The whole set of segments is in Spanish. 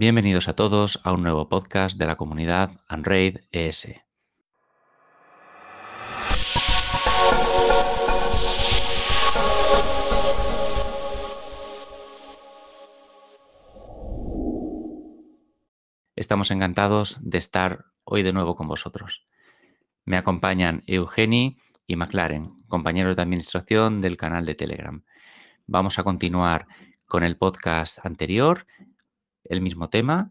Bienvenidos a todos a un nuevo podcast de la comunidad Unraid ES. Estamos encantados de estar hoy de nuevo con vosotros. Me acompañan Eugeni y McLaren, compañeros de administración del canal de Telegram. Vamos a continuar con el podcast anterior el mismo tema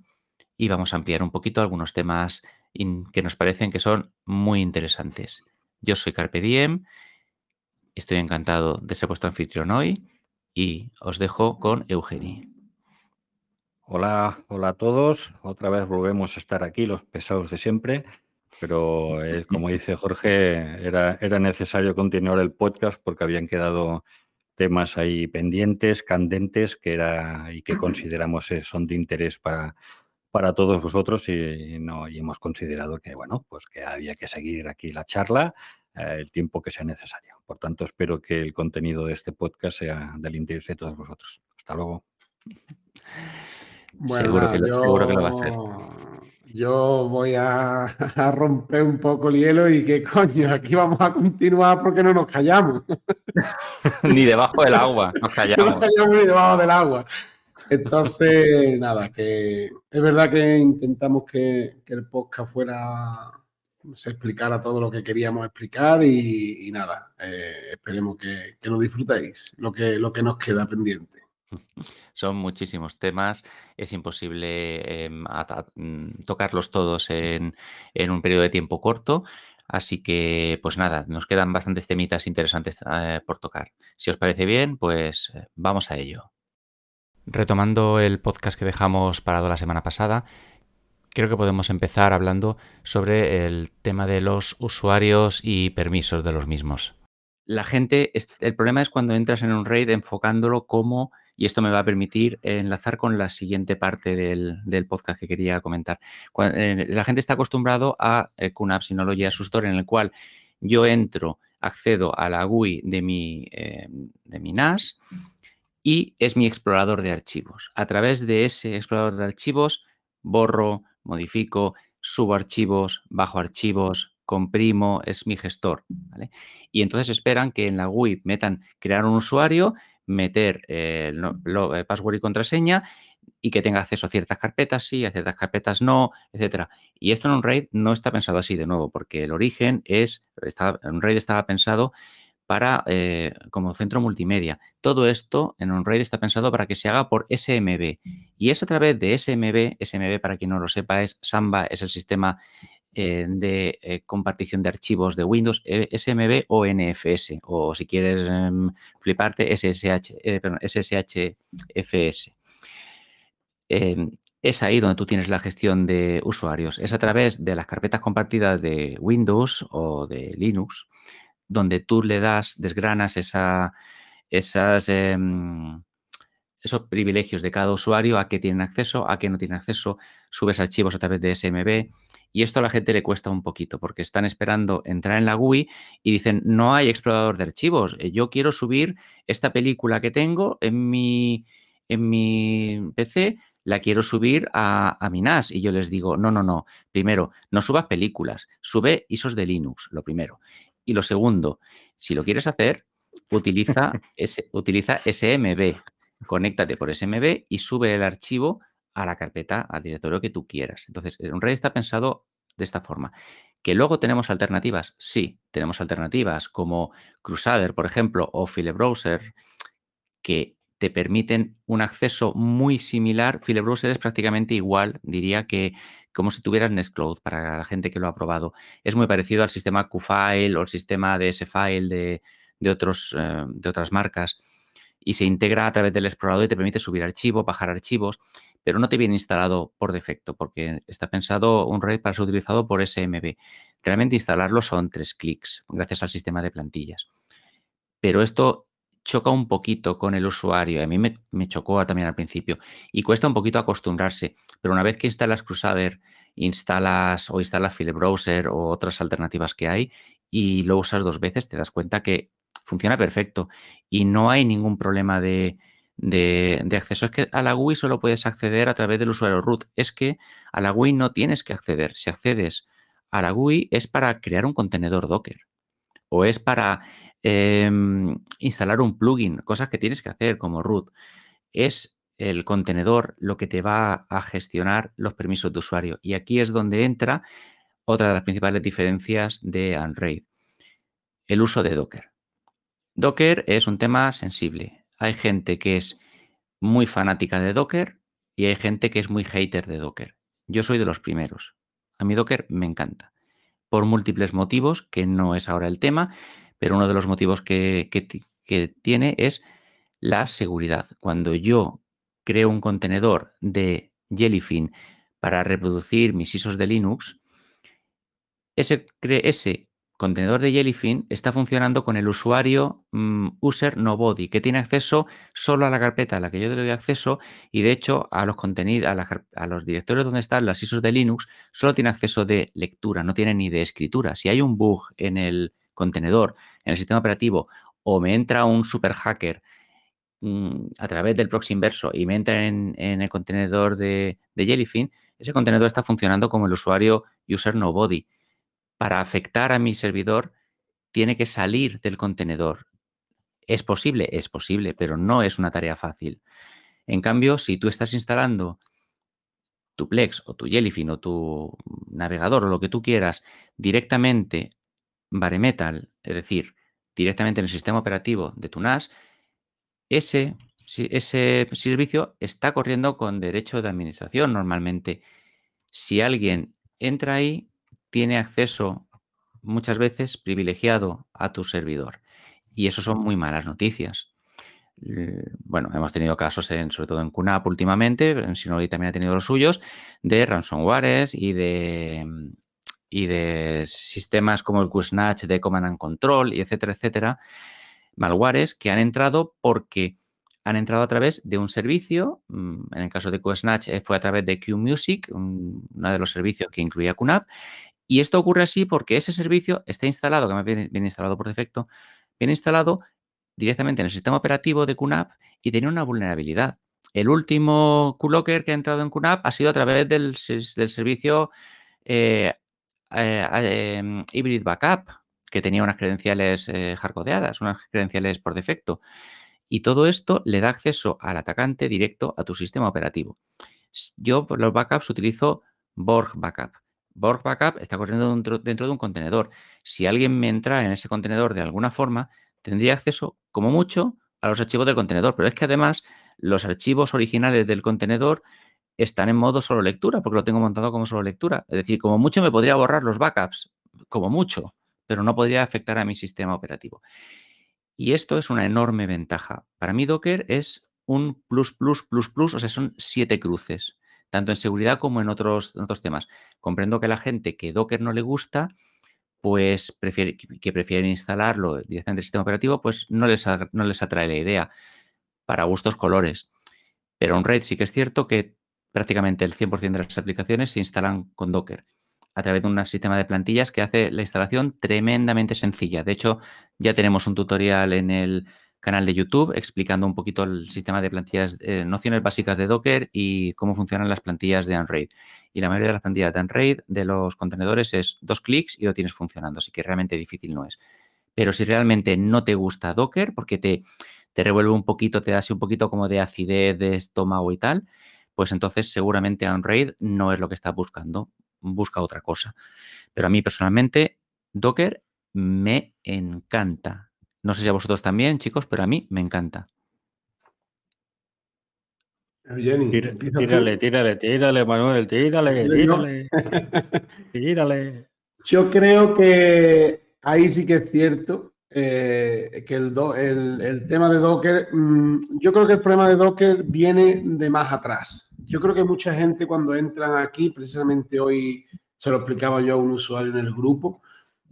y vamos a ampliar un poquito algunos temas que nos parecen que son muy interesantes. Yo soy Carpe Diem, estoy encantado de ser vuestro anfitrión hoy y os dejo con Eugeni. Hola, hola a todos. Otra vez volvemos a estar aquí, los pesados de siempre. Pero eh, como dice Jorge, era, era necesario continuar el podcast porque habían quedado temas ahí pendientes, candentes, que era y que consideramos eh, son de interés para, para todos vosotros y, no, y hemos considerado que, bueno, pues que había que seguir aquí la charla eh, el tiempo que sea necesario. Por tanto, espero que el contenido de este podcast sea del interés de todos vosotros. Hasta luego. Bueno, seguro, seguro que lo va a ser yo voy a, romper un poco el hielo y que coño, aquí vamos a continuar porque no nos callamos. ni debajo del agua, nos callamos. No nos callamos ni debajo del agua. Entonces, nada, que es verdad que intentamos que, el podcast fuera, se explicara todo lo que queríamos explicar y, nada, eh, esperemos que, que, lo disfrutéis, lo que, lo que nos queda pendiente. Son muchísimos temas, es imposible em, mm, tocarlos todos en, un periodo de tiempo corto, así que pues nada, nos quedan bastantes temitas interesantes eh, por tocar. Si os parece bien, pues eh, vamos a ello. Retomando el podcast que dejamos parado la semana pasada, creo que podemos empezar hablando sobre el tema de los usuarios y permisos de los mismos. La gente, el problema es cuando entras en un RAID enfocándolo como y esto me va a permitir enlazar con la siguiente parte del, podcast que quería comentar. Eh, la gente está acostumbrado a eh, QNAP, Synology Store, en el cual yo entro, accedo a la GUI eh, de mi, NAS y es mi explorador de archivos. A través de ese explorador de archivos borro, modifico, subo archivos, bajo archivos, comprimo, es mi gestor. Y entonces esperan que en la GUI metan crear un usuario, meter el lo, password y contraseña y que tenga acceso a ciertas carpetas sí, a ciertas carpetas no, etcétera. Y esto en un no está pensado así de nuevo, porque el origen es, está, un estaba pensado para eh, como centro multimedia. Todo esto en un está pensado para que se haga por SMB y es a través de SMB. SMB para quien no lo sepa es Samba, es el sistema eh, de eh, compartición de archivos de Windows, eh, SMB o NFS, o si quieres em, fliparte, SSH, SSHFS. Em, es ahí donde tú tienes la gestión de usuarios. Es a través de las carpetas compartidas de Windows o de Linux, donde tú le das, desgranas esas em, esos privilegios de cada usuario, a qué tienen acceso, a qué no tienen acceso, subes archivos a través de SMB, y esto a la gente le cuesta un poquito porque están esperando entrar en la GUI y dicen, no hay explorador de archivos, eh, yo quiero subir esta película que tengo en mi, en mi PC, la quiero subir a, mi NAS. Y yo les digo, no, no, no, primero, no subas películas, sube ISOs de Linux, lo primero. Y lo segundo, si lo quieres hacer, utiliza, utiliza SMB, conéctate por SMB y sube el archivo a la carpeta, al directorio que tú quieras. Entonces, eh, un rey está pensado de esta forma. ¿Que luego tenemos alternativas? Sí, tenemos alternativas como Crusader, por ejemplo, o Filebrowser, que te permiten un acceso muy similar. Filebrowser es prácticamente igual, diría que como si tuvieras Nextcloud, para la gente que lo ha probado. Es muy parecido al sistema QFile o el sistema DSFile de, otros, eh, de otras marcas. Y se integra a través del explorador y te permite subir archivos, bajar archivos pero no te viene instalado por defecto porque está pensado un RAID para ser utilizado por SMB. Realmente instalarlo son tres clics gracias al sistema de plantillas. Pero esto choca un poquito con el usuario. A mí me, chocó también al principio y cuesta un poquito acostumbrarse, pero una vez que instalas Crusader, instalas o instalas File Browser o otras alternativas que hay y lo usas dos veces, te das cuenta que funciona perfecto y no hay ningún problema de de, acceso. Es que a la GUI solo puedes acceder a través del usuario root. Es que a la GUI no tienes que acceder. Si accedes a la GUI es para crear un contenedor Docker o es para em, instalar un plugin, cosas que tienes que hacer como root. Es el contenedor lo que te va a gestionar los permisos de usuario. Y aquí es donde entra otra de las principales diferencias de Unraid, el uso de Docker. Docker es un tema sensible, hay gente que es muy fanática de Docker y hay gente que es muy hater de Docker. Yo soy de los primeros. A mí Docker me encanta. Por múltiples motivos, que no es ahora el tema, pero uno de los motivos que, tiene es la seguridad. Cuando yo creo un contenedor de Jellyfin para reproducir mis ISOs de Linux, ese, ese contenedor de Jellyfin está funcionando con el usuario mm, user nobody, que tiene acceso solo a la carpeta a la que yo le doy acceso y de hecho a los contenidos, a, los directorios donde están las ISOs de Linux, solo tiene acceso de lectura, no tiene ni de escritura. Si hay un bug en el contenedor, en el sistema operativo, o me entra un super hacker mm, a través del proxy inverso y me entra en, el contenedor de, de Jellyfin, ese contenedor está funcionando como el usuario user nobody para afectar a mi servidor, tiene que salir del contenedor. ¿Es posible? Es posible, pero no es una tarea fácil. En cambio, si tú estás instalando tu Plex o tu Jellyfin o tu navegador o lo que tú quieras directamente bare metal, es decir, directamente en el sistema operativo de tu NAS, ese, ese servicio está corriendo con derecho de administración normalmente. Si alguien entra ahí, tiene acceso muchas veces privilegiado a tu servidor. Y eso son muy malas noticias. Eh, bueno, hemos tenido casos, sobre todo en QNAP últimamente, en Synology también ha tenido los suyos, de ransomwares y de, mm, y de sistemas como el QSnatch de Command and Control, y etcétera, etcétera, malwares que han entrado porque han entrado a través de un servicio, mm, en el caso de QSnatch eh, fue a través de QMusic, uno de los servicios que incluía QNAP, y esto ocurre así porque ese servicio está instalado, que me viene, instalado por defecto, viene instalado directamente en el sistema operativo de QNAP y tiene una vulnerabilidad. El último QLocker que ha entrado en QNAP ha sido a través del, servicio eh, eh, em, Hybrid Backup, que tenía unas credenciales eh, hardcodeadas, unas credenciales por defecto. Y todo esto le da acceso al atacante directo a tu sistema operativo. Yo los backups utilizo Borg Backup. Borg Backup está corriendo dentro, de un contenedor. Si alguien me entra en ese contenedor de alguna forma, tendría acceso, como mucho, a los archivos del contenedor. Pero es que además los archivos originales del contenedor están en modo solo lectura, porque lo tengo montado como solo lectura. Es decir, como mucho me podría borrar los backups, como mucho, pero no podría afectar a mi sistema operativo. Y esto es una enorme ventaja. Para mí Docker es un plus, plus, plus, plus, o sea, son siete cruces tanto en seguridad como en otros, otros temas. Comprendo que la gente que Docker no le gusta, pues prefiere, que prefieren instalarlo directamente en el sistema operativo, pues no les, no les atrae la idea para gustos colores. Pero en Red sí que es cierto que prácticamente el 100% de las aplicaciones se instalan con Docker a través de un sistema de plantillas que hace la instalación tremendamente sencilla. De hecho, ya tenemos un tutorial en el, canal de YouTube explicando un poquito el sistema de plantillas, eh, nociones básicas de Docker y cómo funcionan las plantillas de Unraid. Y la mayoría de las plantillas de Unraid de los contenedores es dos clics y lo tienes funcionando, así que realmente difícil no es. Pero si realmente no te gusta Docker, porque te, te revuelve un poquito, te da así un poquito como de acidez de estómago y tal, pues entonces seguramente Unraid no es lo que estás buscando, busca otra cosa. Pero a mí personalmente, Docker me encanta no sé si a vosotros también, chicos, pero a mí me encanta. tírale, tírale, tírale, Manuel, tírale, tírale, Yo creo que ahí sí que es cierto eh, que el, tema de Docker, mm, yo creo que el problema de Docker viene de más atrás. Yo creo que mucha gente cuando entran aquí, precisamente hoy se lo explicaba yo a un usuario en el grupo,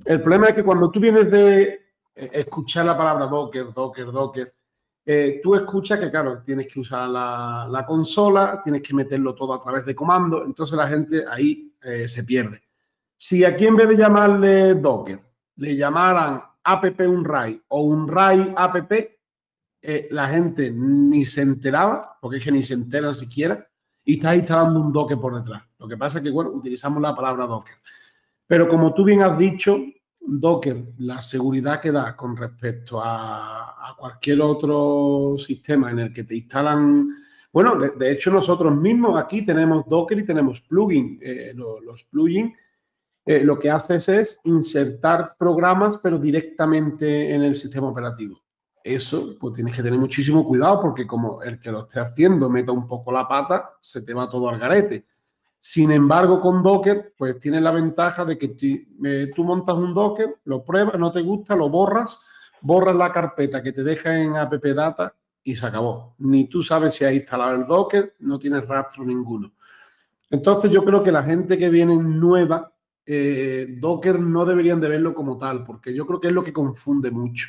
el problema es que cuando tú vienes de eh, escuchar la palabra Docker, Docker, Docker. Eh, tú escuchas que, claro, tienes que usar la, consola, tienes que meterlo todo a través de comando, entonces la gente ahí eh, se pierde. Si aquí en vez de llamarle Docker, le llamaran app un o un app, la gente ni se enteraba, porque es que ni se enteran siquiera, y estás instalando un Docker por detrás. Lo que pasa es que, bueno, utilizamos la palabra Docker. Pero como tú bien has dicho, Docker, la seguridad que da con respecto a, cualquier otro sistema en el que te instalan bueno, de, hecho nosotros mismos aquí tenemos Docker y tenemos plugin. Eh, los plugins eh, lo que haces es insertar programas, pero directamente en el sistema operativo. Eso, pues tienes que tener muchísimo cuidado porque como el que lo esté haciendo meta un poco la pata, se te va todo al garete. Sin embargo, con Docker, pues tiene la ventaja de que eh, tú montas un Docker, lo pruebas, no te gusta, lo borras, borras la carpeta que te deja en appdata y se acabó. Ni tú sabes si has instalado el Docker, no tienes rastro ninguno. Entonces yo creo que la gente que viene nueva, eh, Docker no deberían de verlo como tal, porque yo creo que es lo que confunde mucho.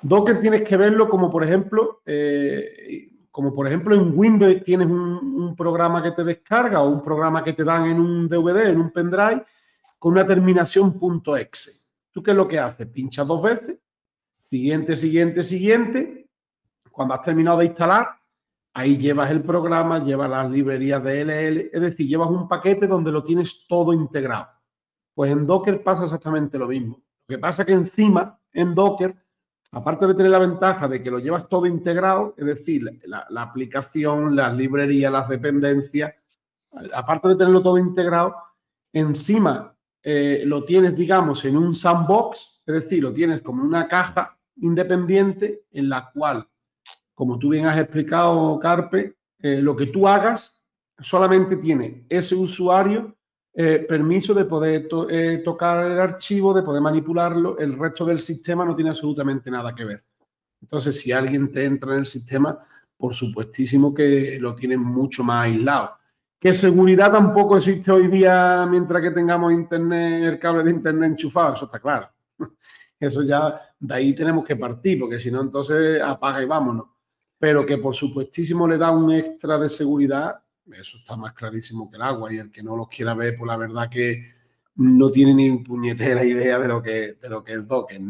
Docker tienes que verlo como, por ejemplo, eh, como por ejemplo en Windows tienes un, programa que te descarga o un programa que te dan en un DVD, en un pendrive, con una terminación .exe. ¿Tú qué es lo que haces? Pinchas dos veces, siguiente, siguiente, siguiente. Cuando has terminado de instalar, ahí llevas el programa, llevas las librerías de LL, es decir, llevas un paquete donde lo tienes todo integrado. Pues en Docker pasa exactamente lo mismo. Lo que pasa es que encima, en Docker, aparte de tener la ventaja de que lo llevas todo integrado, es decir, la, aplicación, las librerías, las dependencias, aparte de tenerlo todo integrado, encima eh, lo tienes, digamos, en un sandbox, es decir, lo tienes como una caja independiente en la cual, como tú bien has explicado, Carpe, eh, lo que tú hagas solamente tiene ese usuario eh, permiso de poder eh, tocar el archivo, de poder manipularlo, el resto del sistema no tiene absolutamente nada que ver. Entonces, si alguien te entra en el sistema, por supuestísimo que lo tiene mucho más aislado. Que seguridad tampoco existe hoy día mientras que tengamos internet, el cable de internet enchufado, eso está claro. Eso ya de ahí tenemos que partir, porque si no, entonces apaga y vámonos. Pero que por supuestísimo le da un extra de seguridad eso está más clarísimo que el agua. Y el que no los quiera ver, pues la verdad que no tiene ni puñetera idea de lo que, de lo que es Docker,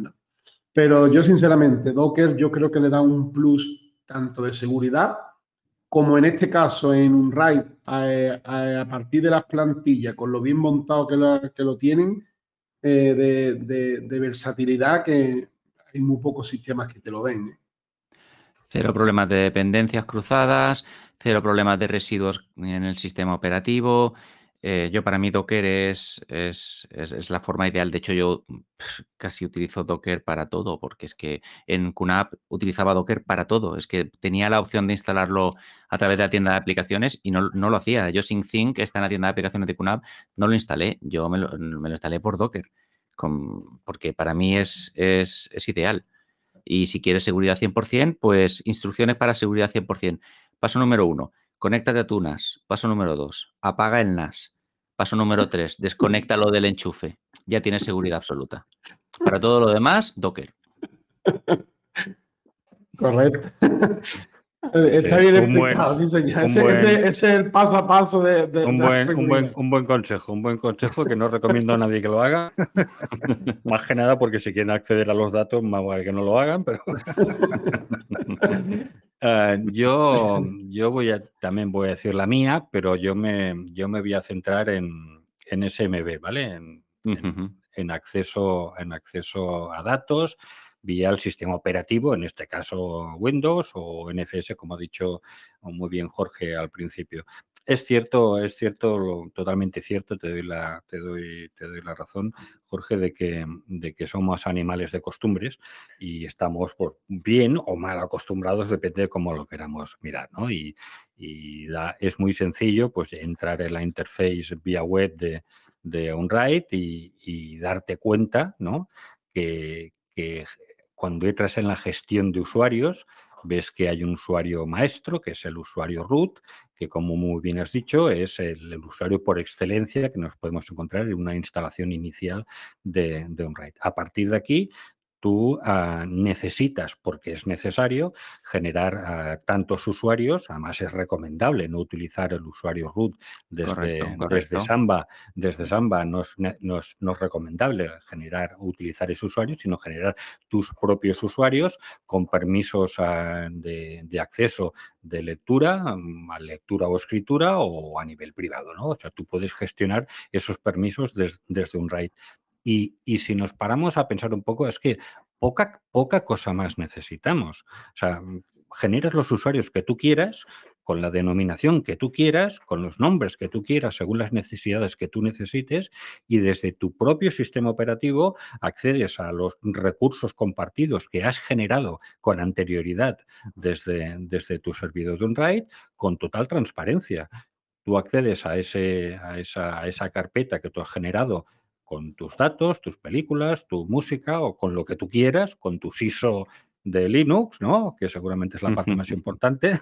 Pero yo, sinceramente, Docker yo creo que le da un plus tanto de seguridad como en este caso en un RAID, a, partir de las plantillas, con lo bien montado que, lo tienen, eh, de, versatilidad, que hay muy pocos sistemas que te lo den. ¿eh? Cero problemas de dependencias cruzadas, cero problemas de residuos en el sistema operativo. Eh, yo para mí Docker es, es, la forma ideal. De hecho, yo casi utilizo Docker para todo, porque es que en QNAP utilizaba Docker para todo. Es que tenía la opción de instalarlo a través de la tienda de aplicaciones y no, lo hacía. Yo que está en la tienda de aplicaciones de QNAP, no lo instalé. Yo me lo, instalé por Docker, porque para mí es, es ideal. Y si quieres seguridad 100%, pues instrucciones para seguridad 100%. Paso número uno, conéctate a tu NAS. Paso número dos, apaga el NAS. Paso número tres, desconéctalo del enchufe. Ya tienes seguridad absoluta. Para todo lo demás, Docker. Correcto. Está bien explicado, es el paso a paso de. un, buen, un, buen, consejo, un buen consejo que no recomiendo a nadie que lo haga. más que nada porque si quieren acceder a los datos, más vale que no lo hagan, pero. Eh, yo, yo voy a, también voy a decir la mía, pero yo me, yo me voy a centrar en, en SMB, ¿vale? en, en, acceso, en acceso a datos vía el sistema operativo, en este caso Windows o NFS, como ha dicho muy bien Jorge al principio. Es cierto, es cierto, totalmente cierto, te doy, la, te, doy, te doy la razón, Jorge, de que, de que somos animales de costumbres y estamos pues, bien o mal acostumbrados, depende de cómo lo queramos mirar, ¿no? Y, es muy sencillo pues entrar en la interface vía web de, de y, darte cuenta, ¿no? que cuando entras en la gestión de usuarios, ves que hay un usuario maestro, que es el usuario root, que como muy bien has dicho, es el, usuario por excelencia que nos podemos encontrar en una instalación inicial de, de Onride. A partir de aquí tú ah, necesitas, porque es necesario, generar ah, tantos usuarios. Además, es recomendable no utilizar el usuario root desde, desde Samba. Desde Samba no es, recomendable generar, utilizar ese usuario, sino generar tus propios usuarios con permisos ah, de, acceso de lectura, mm, lectura o escritura o a nivel privado. ¿no? O sea, tú puedes gestionar esos permisos desde un RAID y, si nos paramos a pensar un poco, es que poca, poca cosa más necesitamos. O sea, mm, generas los usuarios que tú quieras, con la denominación que tú quieras, con los nombres que tú quieras, según las necesidades que tú necesites, y desde tu propio sistema operativo accedes a los recursos compartidos que has generado con anterioridad desde, desde tu servidor de un con total transparencia. Tú accedes a, ese, a, esa, a esa carpeta que tú has generado con tus datos, tus películas, tu música o con lo que tú quieras, con tu ISO de Linux, ¿no? Que seguramente es la parte más importante.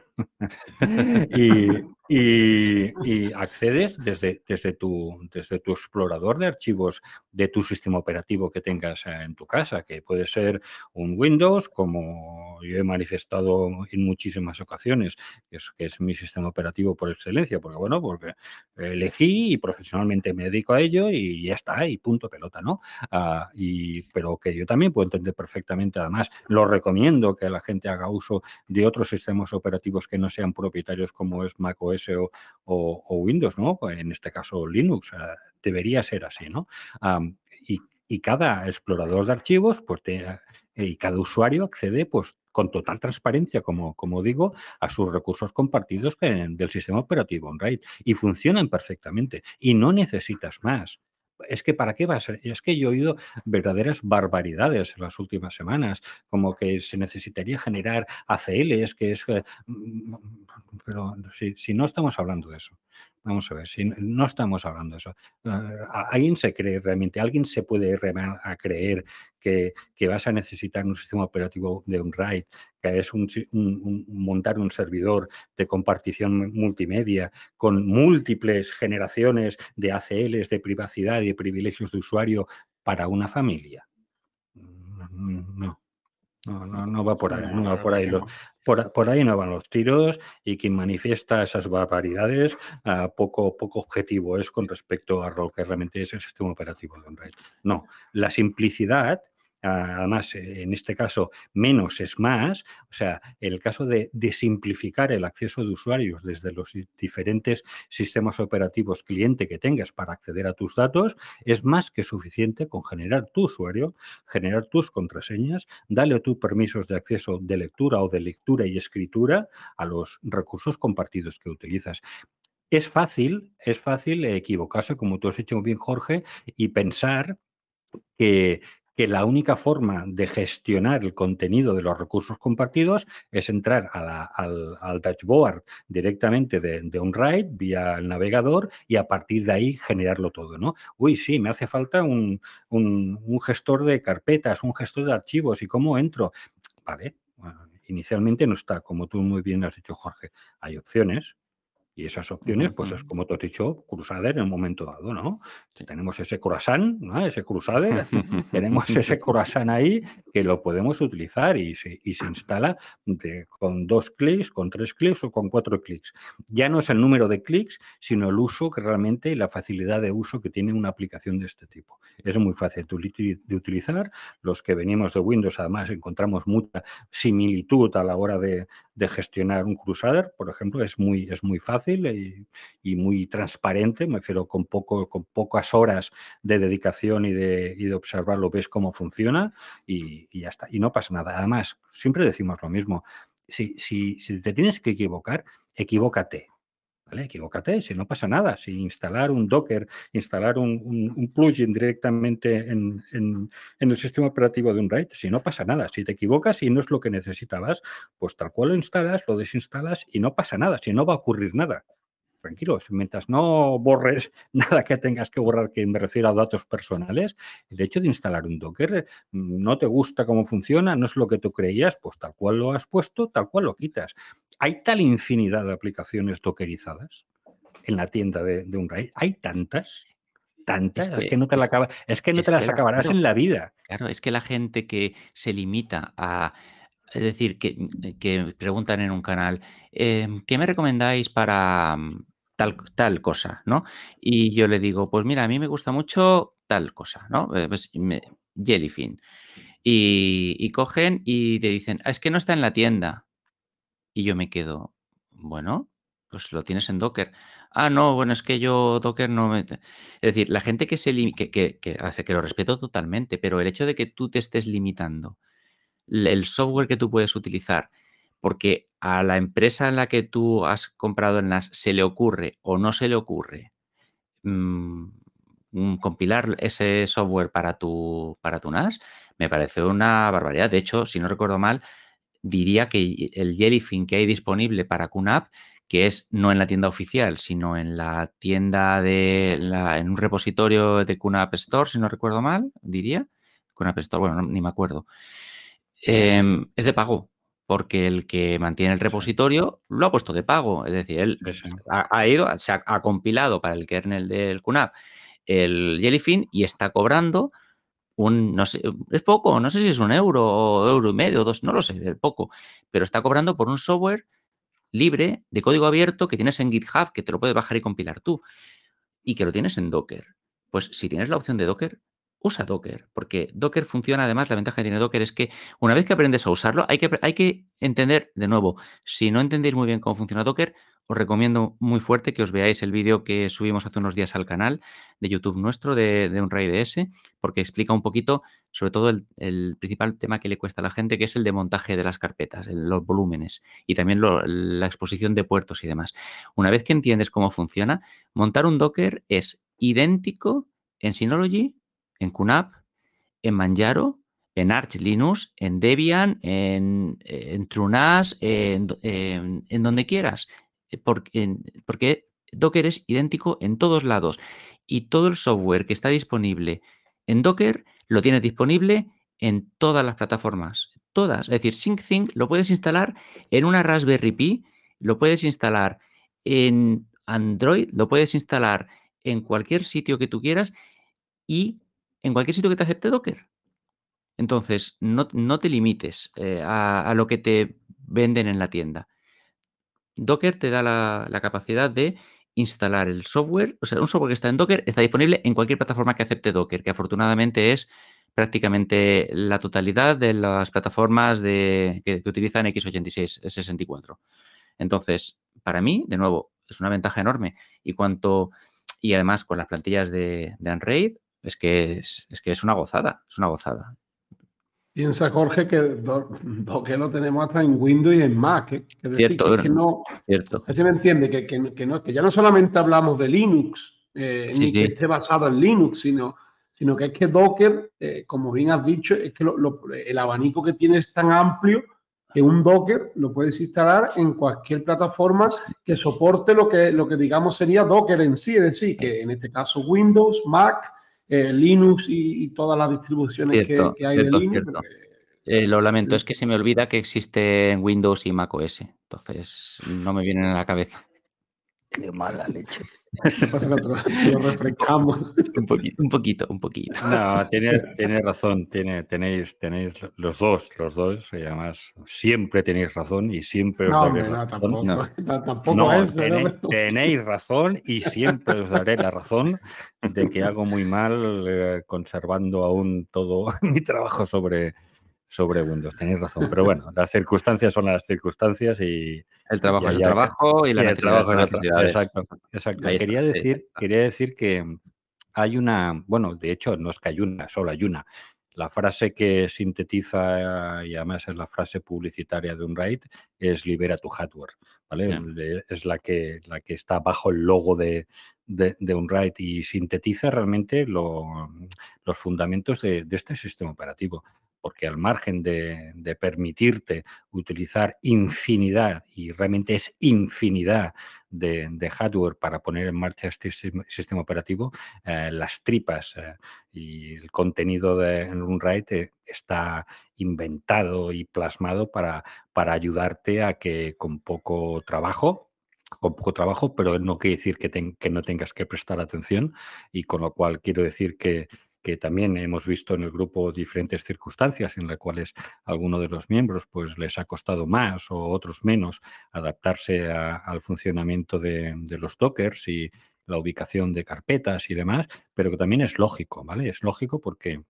y, Y, accedes desde, desde, tu, desde tu explorador de archivos de tu sistema operativo que tengas eh, en tu casa, que puede ser un Windows, como yo he manifestado en muchísimas ocasiones, que es, que es mi sistema operativo por excelencia, porque bueno, porque elegí y profesionalmente me dedico a ello y ya está, y punto pelota, ¿no? Ah, y, pero que yo también puedo entender perfectamente, además, lo recomiendo que la gente haga uso de otros sistemas operativos que no sean propietarios como es macOS o, Windows, ¿no? En este caso Linux. debería ser así, ¿no? y, cada explorador de archivos pues, ah, y cada usuario accede pues, con total transparencia, como, como digo, a sus recursos compartidos del sistema operativo on Y funcionan perfectamente. Y no necesitas más es que para qué va a ser. Es que yo he oído verdaderas barbaridades en las últimas semanas, como que se necesitaría generar es que es... Eh, mm, mm, pero si, no estamos hablando de eso, vamos a ver, si no estamos hablando de eso. Eh, ¿Alguien se cree realmente, alguien se puede a creer que, que vas a necesitar un sistema operativo de un RAID es un, montar un servidor de compartición multimedia con múltiples generaciones de ACLs de privacidad y de privilegios de usuario para una familia. No. No, va por ahí, por ahí. por, ahí no van los tiros y quien manifiesta esas barbaridades poco, poco objetivo es con respecto a lo que realmente es el sistema operativo de un No, la simplicidad Además, eh, en este caso, menos es más. O sea, el caso de, simplificar el acceso de usuarios desde los diferentes sistemas operativos cliente que tengas para acceder a tus datos es más que suficiente con generar tu usuario, generar tus contraseñas, darle tus permisos de acceso de lectura o de lectura y escritura a los recursos compartidos que utilizas. Es fácil, es fácil equivocarse, como tú has hecho bien, Jorge, y pensar que, que la única forma de gestionar el contenido de los recursos compartidos es entrar al, dashboard directamente de, un RAID vía el navegador y a partir de ahí generarlo todo, ¿no? Uy, sí, me hace falta un, gestor de carpetas, un gestor de archivos y cómo entro. Vale, ah, inicialmente no está, como tú muy bien has dicho, Jorge. Hay opciones, y esas opciones, pues es como te has dicho, Crusader en un momento dado, ¿no? Tenemos ese croissant, ¿no? Ese Crusader, tenemos ese croissant ahí que lo podemos utilizar y se, y se instala con dos clics, con tres clics o con cuatro clics. Ya no es el número de clics, sino el uso que realmente y la facilidad de uso que tiene una aplicación de este tipo. Es muy fácil de utilizar. Los que venimos de Windows, además, encontramos mucha similitud a la hora de, gestionar un Crusader, por ejemplo, es muy, es muy fácil eh, y, muy transparente, me refiero con, poco, con pocas horas de dedicación y de, y de observarlo, ves cómo funciona y, ya está, y no pasa nada. Además, siempre decimos lo mismo, si, si, si te tienes que equivocar, equivócate, Vale, si no pasa nada, si instalar un Docker, instalar un, plugin directamente en, el sistema operativo de un Write, si no pasa nada, si te equivocas y no es lo que necesitabas, pues tal cual lo instalas, lo desinstalas y no pasa nada, si no va a ocurrir nada tranquilos, mientras no borres nada que tengas que borrar que me refiero a datos personales, el hecho de instalar un Docker eh, no te gusta cómo funciona, no es lo que tú creías, pues tal cual lo has puesto, tal cual lo quitas. Hay tal infinidad de aplicaciones dockerizadas en la tienda de, un RAID, hay tantas tantas es que, no te, acaba, es que no te las acabarás en la vida. Claro, es que la gente que se limita a es decir, que, preguntan en un canal, eh, ¿qué me recomendáis para tal, tal cosa, ¿no? Y yo le digo, pues mira, a mí me gusta mucho tal cosa, ¿no? Eh, pues, jellyfin. Y, cogen y te dicen, ah, es que no está en la tienda. Y yo me quedo, bueno, pues lo tienes en Docker. Ah, no, bueno, es que yo Docker no me... Es decir, la gente que se... limita, que, que lo respeto totalmente, pero el hecho de que tú te estés limitando el software que tú puedes utilizar porque a la empresa en la que tú has comprado en las se le ocurre o no se le ocurre mm, mm, compilar ese software para tu, para NAS, me parece una barbaridad. De hecho, si no recuerdo mal, diría que el Jellyfin que hay disponible para QNAP, que es no en la tienda oficial, sino en la tienda de en un repositorio de QNAP Store, si no recuerdo mal, diría. QNAP Store, bueno, ni me acuerdo. Em, es de pago porque el que mantiene el repositorio lo ha puesto de pago. Es decir, él ha, ido, se ha, compilado para el kernel del QNAP el Jellyfin y está cobrando un, no sé, es poco, no sé si es un euro o euro y medio, dos, no lo sé, es poco, pero está cobrando por un software libre de código abierto que tienes en GitHub, que te lo puedes bajar y compilar tú, y que lo tienes en Docker. Pues si tienes la opción de Docker, usa Docker, porque Docker funciona, además, la ventaja que tiene Docker es que una vez que aprendes a usarlo, hay que, hay que entender, de nuevo, si no entendéis muy bien cómo funciona Docker, os recomiendo muy fuerte que os veáis el vídeo que subimos hace unos días al canal de YouTube nuestro de, de un DS, porque explica un poquito, sobre todo, el, principal tema que le cuesta a la gente, que es el de montaje de las carpetas, los volúmenes y también la exposición de puertos y demás. Una vez que entiendes cómo funciona, montar un Docker es idéntico en Synology en QNAP, en Manjaro, en Arch Linux, en Debian, en, Trunas, en, donde quieras, eh, porque, porque Docker es idéntico en todos lados y todo el software que está disponible en Docker lo tienes disponible en todas las plataformas, todas. Es decir, SyncThing lo puedes instalar en una Raspberry Pi, lo puedes instalar en Android, lo puedes instalar en cualquier sitio que tú quieras y en cualquier sitio que te acepte Docker. Entonces, no, te limites eh, a, lo que te venden en la tienda. Docker te da la, capacidad de instalar el software, o sea, un software que está en Docker está disponible en cualquier plataforma que acepte Docker, que afortunadamente es prácticamente la totalidad de las plataformas de, que, utilizan x86, 64. Entonces, para mí, de nuevo, es una ventaja enorme. Y cuanto, y además con las plantillas de, de Unraid, es que es, que es una gozada, es una gozada. Piensa, Jorge, que Docker lo tenemos hasta en Windows y en Mac. ¿eh? Que cierto, cierto. Así me entiende, que, que, ya no solamente hablamos de Linux, eh, ni que esté basado en Linux, sino, sino que es que Docker, eh, como bien has dicho, es que el abanico que tiene es tan amplio que un Docker lo puedes instalar en cualquier plataforma que soporte lo que, lo que digamos sería Docker en sí, es decir, que en este caso Windows, Mac, eh, Linux y, todas las distribuciones que, hay de Linux. Eh, lo lamento, es que se me olvida que existen Windows y macOS. Entonces, no me vienen a la cabeza. Qué mala leche lo reflejamos Un poquito, un poquito, No, tenéis razón, tiene tenéis, tenéis los dos, los dos, y además siempre tenéis razón y siempre os daré tenéis, razón y siempre os daré la razón de que hago muy mal eh, conservando aún todo mi trabajo sobre, sobre Windows. Tenéis razón, pero bueno, las circunstancias son las circunstancias y... El trabajo es el trabajo y la necesidad es la necesidad. Exacto, exacto. quería, decir, quería decir que mm, hay una, bueno, de hecho no es que hay una, solo hay una. La frase que sintetiza y además es la frase publicitaria de un RAID es libera tu hardware, ¿vale? Es la que, la que está bajo el logo de, de, un RAID y sintetiza realmente mm, los fundamentos de, este sistema operativo porque al margen de, permitirte utilizar infinidad, y realmente es infinidad de, hardware para poner en marcha este sistema operativo, eh, las tripas eh, y el contenido de Runrite está inventado y plasmado para, para ayudarte a que con poco trabajo, con poco trabajo, pero no quiere decir que no tengas que prestar atención y con lo cual quiero decir que que también hemos visto en el grupo diferentes circunstancias en las cuales a alguno de los miembros pues, les ha costado más o otros menos adaptarse al funcionamiento de, de los dockers y la ubicación de carpetas y demás, pero que también es lógico, ¿vale? Es lógico porque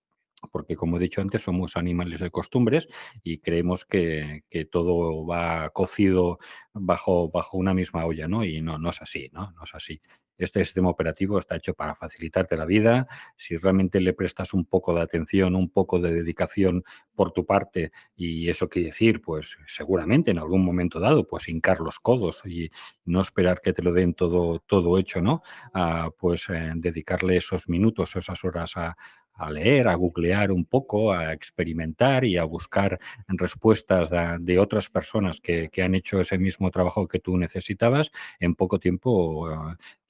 porque como he dicho antes, somos animales de costumbres y creemos que, todo va cocido bajo, bajo una misma olla, ¿no? Y no, no es así, ¿no? No es así. Este sistema operativo está hecho para facilitarte la vida. Si realmente le prestas un poco de atención, un poco de dedicación por tu parte, y eso quiere decir, pues seguramente en algún momento dado, pues hincar los codos y no esperar que te lo den todo, todo hecho, ¿no? Ah, pues eh, dedicarle esos minutos, esas horas a, a leer, a googlear un poco, a experimentar y a buscar respuestas de, otras personas que, han hecho ese mismo trabajo que tú necesitabas, en poco tiempo eh,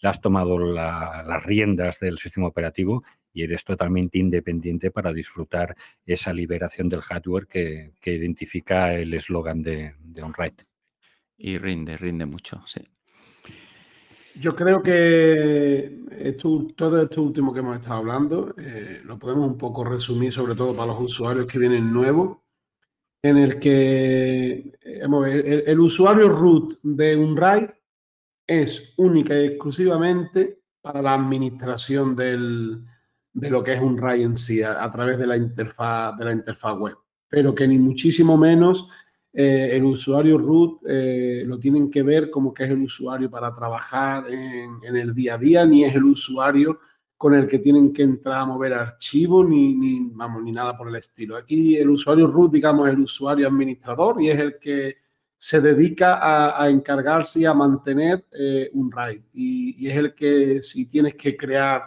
has tomado las riendas del sistema operativo y eres totalmente independiente para disfrutar esa liberación del hardware que, identifica el eslogan de, de OnRight. Y rinde, rinde mucho, sí. Yo creo que todo esto último que hemos estado hablando eh, lo podemos un poco resumir, sobre todo para los usuarios que vienen nuevos, en el que eh, el, usuario root de un RAID es única y exclusivamente para la administración del, de lo que es un RAID en sí, a, a, través de la interfaz, de la interfaz web, pero que ni muchísimo menos eh, el usuario root eh, lo tienen que ver como que es el usuario para trabajar en, el día a día, ni es el usuario con el que tienen que entrar a mover archivos, ni, vamos, ni nada por el estilo. Aquí el usuario root, digamos, es el usuario administrador y es el que se dedica a, encargarse y a mantener eh, un RAID. Y, es el que si tienes que crear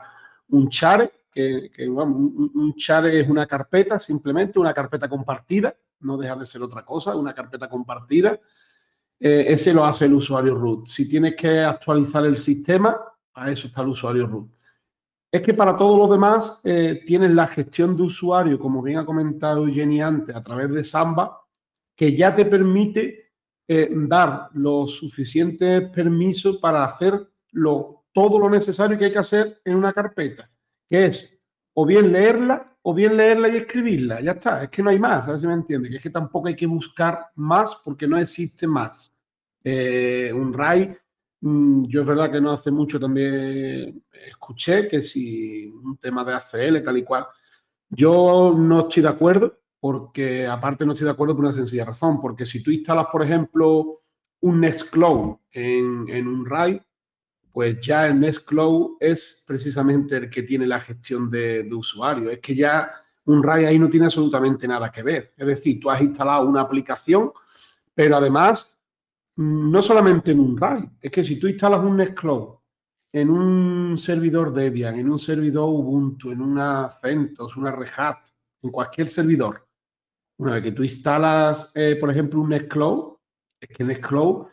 un char, que, un, un es una carpeta, simplemente una carpeta compartida, no deja de ser otra cosa, una carpeta compartida. Eh, ese lo hace el usuario root. Si tienes que actualizar el sistema, a eso está el usuario root. Es que para todos los demás eh, tienes la gestión de usuario, como bien ha comentado Jenny antes, a través de Samba, que ya te permite eh, dar los suficientes permisos para hacer lo, todo lo necesario que hay que hacer en una carpeta, que es o bien leerla, o bien leerla y escribirla. Ya está, es que no hay más, a ver si me entiende, que es que tampoco hay que buscar más porque no existe más. Eh, un RAI, mm, yo es verdad que no hace mucho también escuché que si un tema de ACL, tal y cual. Yo no estoy de acuerdo, porque aparte no estoy de acuerdo por una sencilla razón, porque si tú instalas, por ejemplo, un Nextcloud en, en un RAI, pues ya el Nextcloud es precisamente el que tiene la gestión de, usuario. Es que ya un RAI ahí no tiene absolutamente nada que ver. Es decir, tú has instalado una aplicación, pero además, mm, no solamente en un RAI, es que si tú instalas un Nextcloud en un servidor Debian, en un servidor Ubuntu, en una CentOS, una Red en cualquier servidor, una vez que tú instalas, eh, por ejemplo, un Nextcloud, es que Nextcloud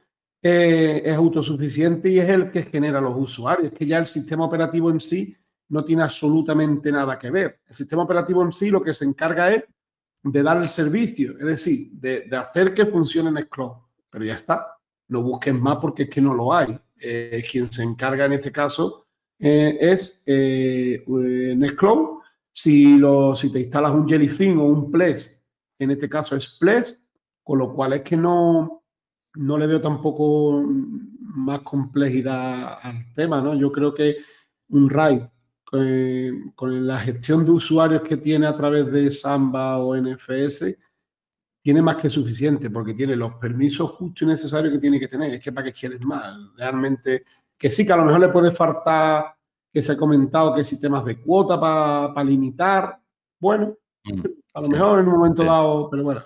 eh, es autosuficiente y es el que genera los usuarios. que ya el sistema operativo en sí no tiene absolutamente nada que ver. El sistema operativo en sí lo que se encarga es de dar el servicio, es decir, de, de hacer que funcione Nextcloud. Pero ya está, no busques más porque es que no lo hay. Eh, quien se encarga en este caso eh, es eh, Nextcloud. Si, lo, si te instalas un Jellyfin o un Plex, en este caso es Plex, con lo cual es que no, no le veo tampoco más complejidad al tema, ¿no? Yo creo que un RAID eh, con la gestión de usuarios que tiene a través de Samba o NFS tiene más que suficiente porque tiene los permisos justos y necesarios que tiene que tener. Es que para qué quieres más. Realmente, que sí, que a lo mejor le puede faltar, que se ha comentado que sistemas de cuota para limitar. Bueno, Mm, a lo mejor en un momento dado, pero bueno.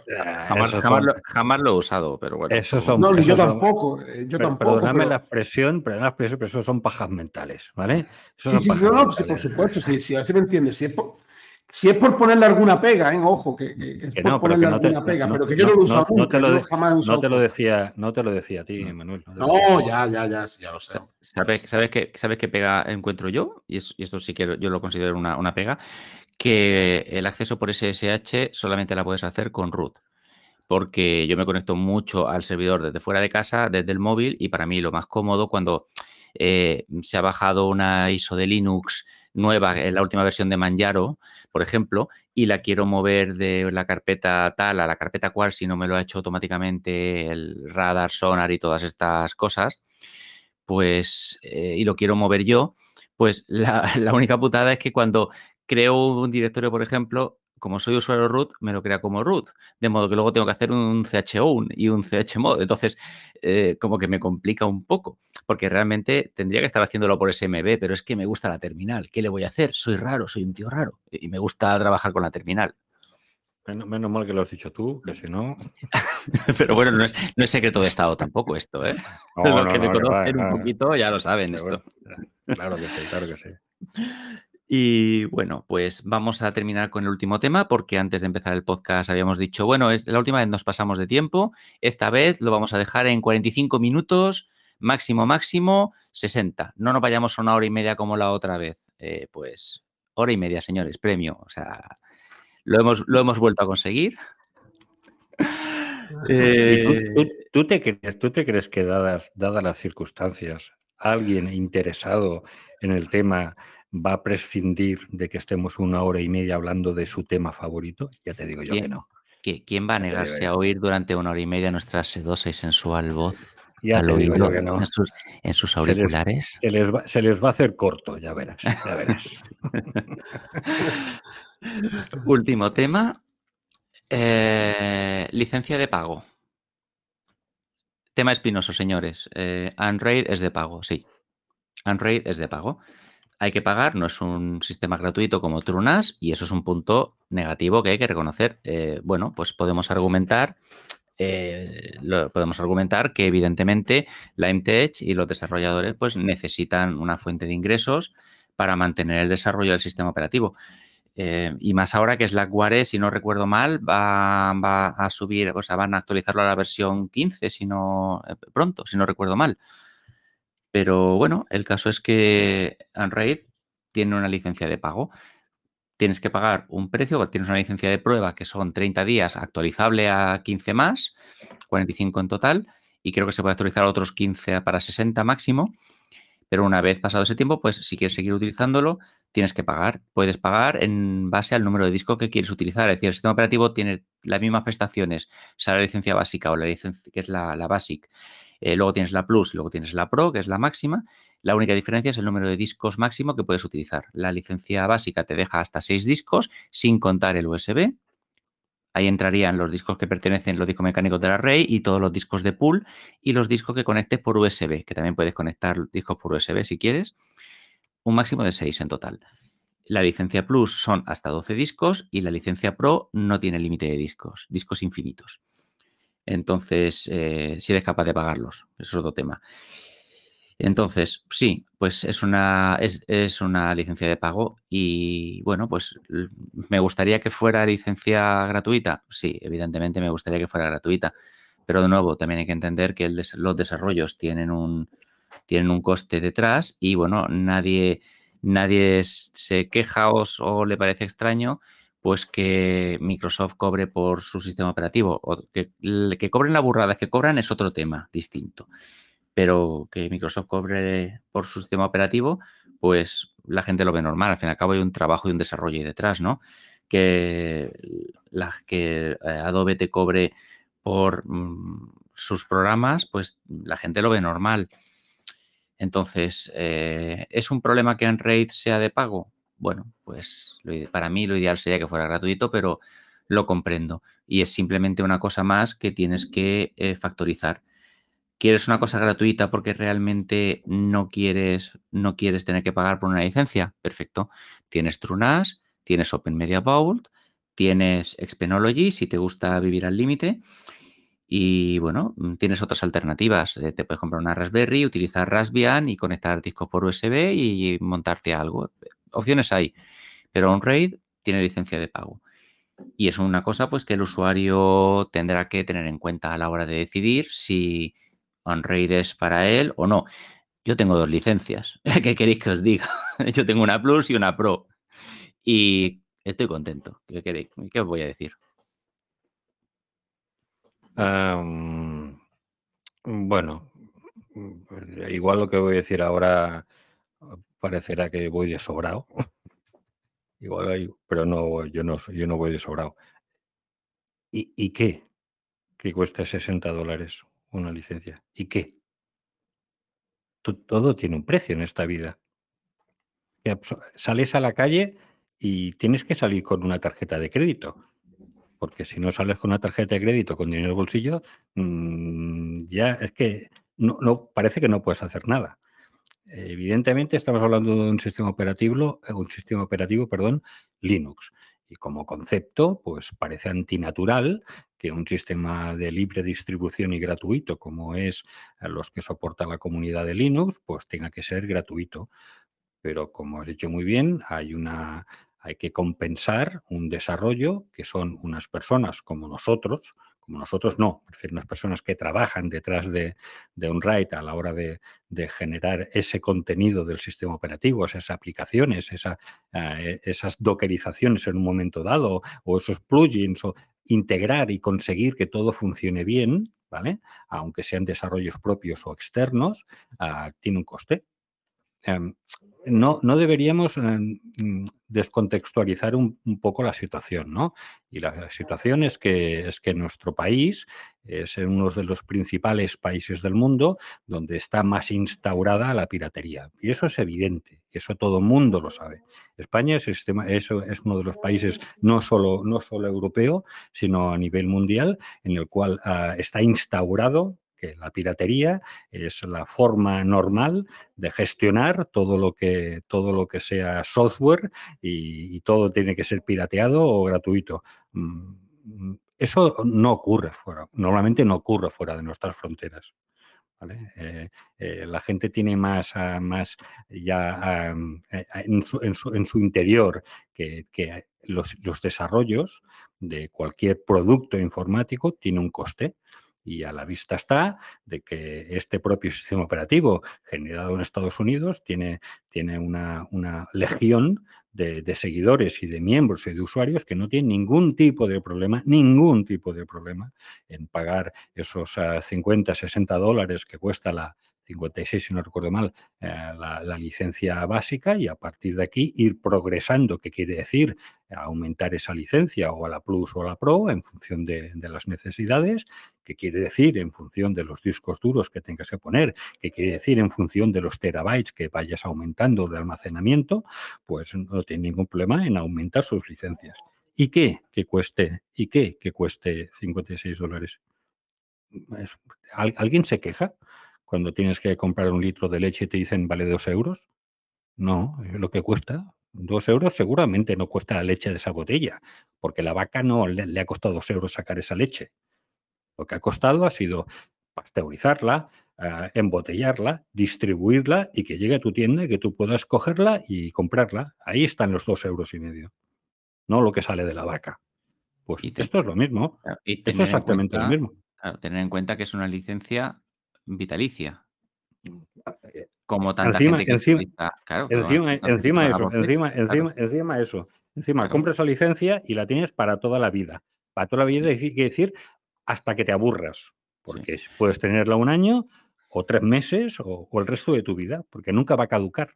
Jamás, jamás, lo, jamás, lo, he usado, pero bueno. Eso son, no, yo, Tampoco, eh, yo tampoco. Perdóname pero... la expresión, pero, la expresión, pero eso son pajas mentales, ¿vale? Eso sí, son pajas no, mentales. sí, por supuesto, sí, sí, así me entiendes. Si es por, si es por ponerle alguna pega, ¿eh? ojo, que, que, es por no, ponerle alguna te, pega, pero que yo no, lo uso no, te lo de, jamás no te lo decía, No te lo decía a ti, Manuel. No, ya, ya, ya, ya lo sé. ¿Sabes, sabes, qué, sabes qué pega encuentro yo? Y, es, y esto sí que yo lo considero una, una pega que el acceso por SSH solamente la puedes hacer con root, porque yo me conecto mucho al servidor desde fuera de casa, desde el móvil, y para mí lo más cómodo cuando eh, se ha bajado una ISO de Linux nueva, en eh, la última versión de Manjaro, por ejemplo, y la quiero mover de la carpeta tal a la carpeta cual, si no me lo ha hecho automáticamente el radar, sonar y todas estas cosas, pues, eh, y lo quiero mover yo, pues la, la, única putada es que cuando creo un directorio, por ejemplo, como soy usuario root, me lo crea como root, de modo que luego tengo que hacer un chown y un chmod. Entonces, eh, como que me complica un poco, porque realmente tendría que estar haciéndolo por SMB, pero es que me gusta la terminal. ¿Qué le voy a hacer? Soy raro, soy un tío raro y me gusta trabajar con la terminal. Menos, mal que lo has dicho tú, que si no. pero bueno, no es, secreto de Estado tampoco esto, ¿eh? Los que me conocen un poquito ya lo saben esto. claro que sí, claro que sí. Y bueno, pues vamos a terminar con el último tema, porque antes de empezar el podcast habíamos dicho, bueno, es la última vez nos pasamos de tiempo, esta vez lo vamos a dejar en 45 minutos, máximo, máximo 60. No nos vayamos a una hora y media como la otra vez. Eh, pues hora y media, señores, premio. O sea, lo hemos, lo hemos vuelto a conseguir. Eh, tú, te crees, ¿Tú te crees que dadas, dadas las circunstancias, alguien interesado en el tema va a prescindir de que estemos una hora y media hablando de su tema favorito? Ya te digo yo que no. ¿Quién va a negarse a oír durante una hora y media nuestra sedosa y sensual voz? Ya al oído, en, sus, auriculares. Se les, va, a hacer corto, ya verás. Último tema. Eh, licencia de pago. Tema espinoso, señores. Eh, es de pago, sí. Unraid es de pago hay que pagar, no es un sistema gratuito como Trunas y eso es un punto negativo que hay que reconocer. Eh, bueno, pues podemos argumentar, eh, podemos argumentar que evidentemente la MTech y los desarrolladores pues necesitan una fuente de ingresos para mantener el desarrollo del sistema operativo. Eh, y más ahora que es la Slackware, si no recuerdo mal, va, a subir, o van a actualizarlo a la versión 15, si no, pronto, si no recuerdo mal. Pero bueno, el caso es que Unraid tiene una licencia de pago. Tienes que pagar un precio, tienes una licencia de prueba que son 30 días, actualizable a 15 más, 45 en total, y creo que se puede actualizar otros 15 para 60 máximo. Pero una vez pasado ese tiempo, pues si quieres seguir utilizándolo, tienes que pagar. Puedes pagar en base al número de disco que quieres utilizar. Es decir, el sistema operativo tiene las mismas prestaciones, sea la licencia básica o la licencia que es la, la basic eh, luego tienes la Plus, luego tienes la Pro, que es la máxima. La única diferencia es el número de discos máximo que puedes utilizar. La licencia básica te deja hasta seis discos, sin contar el USB. Ahí entrarían los discos que pertenecen, los discos mecánicos la array y todos los discos de pool y los discos que conectes por USB, que también puedes conectar discos por USB si quieres. Un máximo de seis en total. La licencia Plus son hasta 12 discos y la licencia Pro no tiene límite de discos, discos infinitos. Entonces, eh, si eres capaz de pagarlos, eso es otro tema. Entonces, sí, pues es una, es, es, una licencia de pago y bueno, pues me gustaría que fuera licencia gratuita. Sí, evidentemente me gustaría que fuera gratuita, pero de nuevo, también hay que entender que los desarrollos tienen un, tienen un coste detrás y bueno, nadie, nadie se queja o le parece extraño pues que Microsoft cobre por su sistema operativo. O que, que cobren la burrada que cobran es otro tema distinto. Pero que Microsoft cobre por su sistema operativo, pues la gente lo ve normal. Al fin y al cabo hay un trabajo y un desarrollo ahí detrás, ¿no? Que, las que eh, Adobe te cobre por mm, sus programas, pues la gente lo ve normal. Entonces, eh, ¿es un problema que Unraid sea de pago? bueno, pues para mí lo ideal sería que fuera gratuito, pero lo comprendo. Y es simplemente una cosa más que tienes que eh, factorizar. ¿Quieres una cosa gratuita porque realmente no quieres, no quieres tener que pagar por una licencia? Perfecto. Tienes TrueNAS, tienes Open Media Vault, tienes Expenology si te gusta vivir al límite. Y bueno, mm, tienes otras alternativas. Eh, te puedes comprar una Raspberry, utilizar Raspbian y conectar discos por USB y montarte algo opciones hay, pero raid tiene licencia de pago. Y es una cosa pues, que el usuario tendrá que tener en cuenta a la hora de decidir si OnRaid es para él o no. Yo tengo dos licencias. ¿Qué queréis que os diga? Yo tengo una Plus y una Pro. Y estoy contento. ¿Qué, queréis? ¿Qué os voy a decir? bueno, mm, pues, igual lo que voy a decir ahora parecerá que voy de sobrado. Igual pero no, yo no, yo no voy de sobrado. ¿Y, ¿Y, qué? Que cuesta 60 dólares una licencia. ¿Y qué? Todo tiene un precio en esta vida. Sales a la calle y tienes que salir con una tarjeta de crédito. Porque si no sales con una tarjeta de crédito con dinero en el bolsillo, mm, ya es que no, no, parece que no puedes hacer nada. Evidentemente estamos hablando de un sistema operativo, eh, un sistema operativo, perdón, Linux. Y como concepto, pues parece antinatural que un sistema de libre distribución y gratuito, como es los que soporta la comunidad de Linux, pues tenga que ser gratuito. Pero como has dicho muy bien, hay una hay que compensar un desarrollo que son unas personas como nosotros, como nosotros no, es decir, unas personas que trabajan detrás de, de un right a la hora de, generar ese contenido del sistema operativo, esas aplicaciones, eh, esas dockerizaciones en un momento dado, o esos plugins, o integrar y conseguir que todo funcione bien, ¿vale? Aunque sean desarrollos propios o externos, ah, tiene un coste. Em, no, no, deberíamos em, mm, descontextualizar un, poco la situación, ¿no? Y la, situación es que, es que nuestro país es uno de los principales países del mundo donde está más instaurada la piratería. Y eso es evidente, eso todo el mundo lo sabe. España es, uno de los países no solo, no solo europeo, sino a nivel mundial, en el cual ah, está instaurado que la piratería es la forma normal de gestionar todo lo que, todo lo que sea software y, todo tiene que ser pirateado o gratuito. Mm, mm, eso no ocurre fuera, normalmente no ocurre fuera de nuestras fronteras. Eh, eh, la gente tiene más, ah, más ya ah, mm, eh, ah, en, su, interior que, los, los, desarrollos de cualquier producto informático tiene un coste y a la vista está de que este propio sistema operativo generado en Estados Unidos tiene, tiene una, legión de, de, seguidores y de miembros y de usuarios que no tienen ningún tipo de problema, ningún tipo de problema en pagar esos 50, ah, 60 dólares que cuesta la, 56, si no recuerdo mal, eh, la, licencia básica y a partir de aquí ir progresando, que quiere decir aumentar esa licencia o a la Plus o a la Pro en función de, las necesidades, qué quiere decir en función de los discos duros que tengas que poner, qué quiere decir en función de los terabytes que vayas aumentando de almacenamiento, pues no tiene ningún problema en aumentar sus licencias. ¿Y qué que cueste? ¿Y qué que cueste 56 dólares? ¿Alguien se queja? cuando tienes que comprar un litro de leche y te dicen vale dos euros? No, es eh, lo que cuesta. Dos euros seguramente no cuesta la leche de esa botella, porque la vaca no le, ha costado dos euros sacar esa leche. Lo que ha costado ha sido pasteurizarla, ah, embotellarla, distribuirla y que llegue a tu tienda y que tú puedas cogerla y comprarla. Ahí están los dos euros y medio, no lo que sale de la vaca. Pues esto es lo mismo. Y esto es exactamente lo mismo. Claro, tener en cuenta que es una licencia vitalicia. Mm, eh, como tanta gente encima, claro, encima, encima eso, encima, encima, eso. Encima, compras la licencia y la tienes para toda la vida. Para toda la vida hay decir hasta que te aburras. Porque puedes tenerla un año, o tres meses, o, el resto de tu vida, porque nunca va a caducar.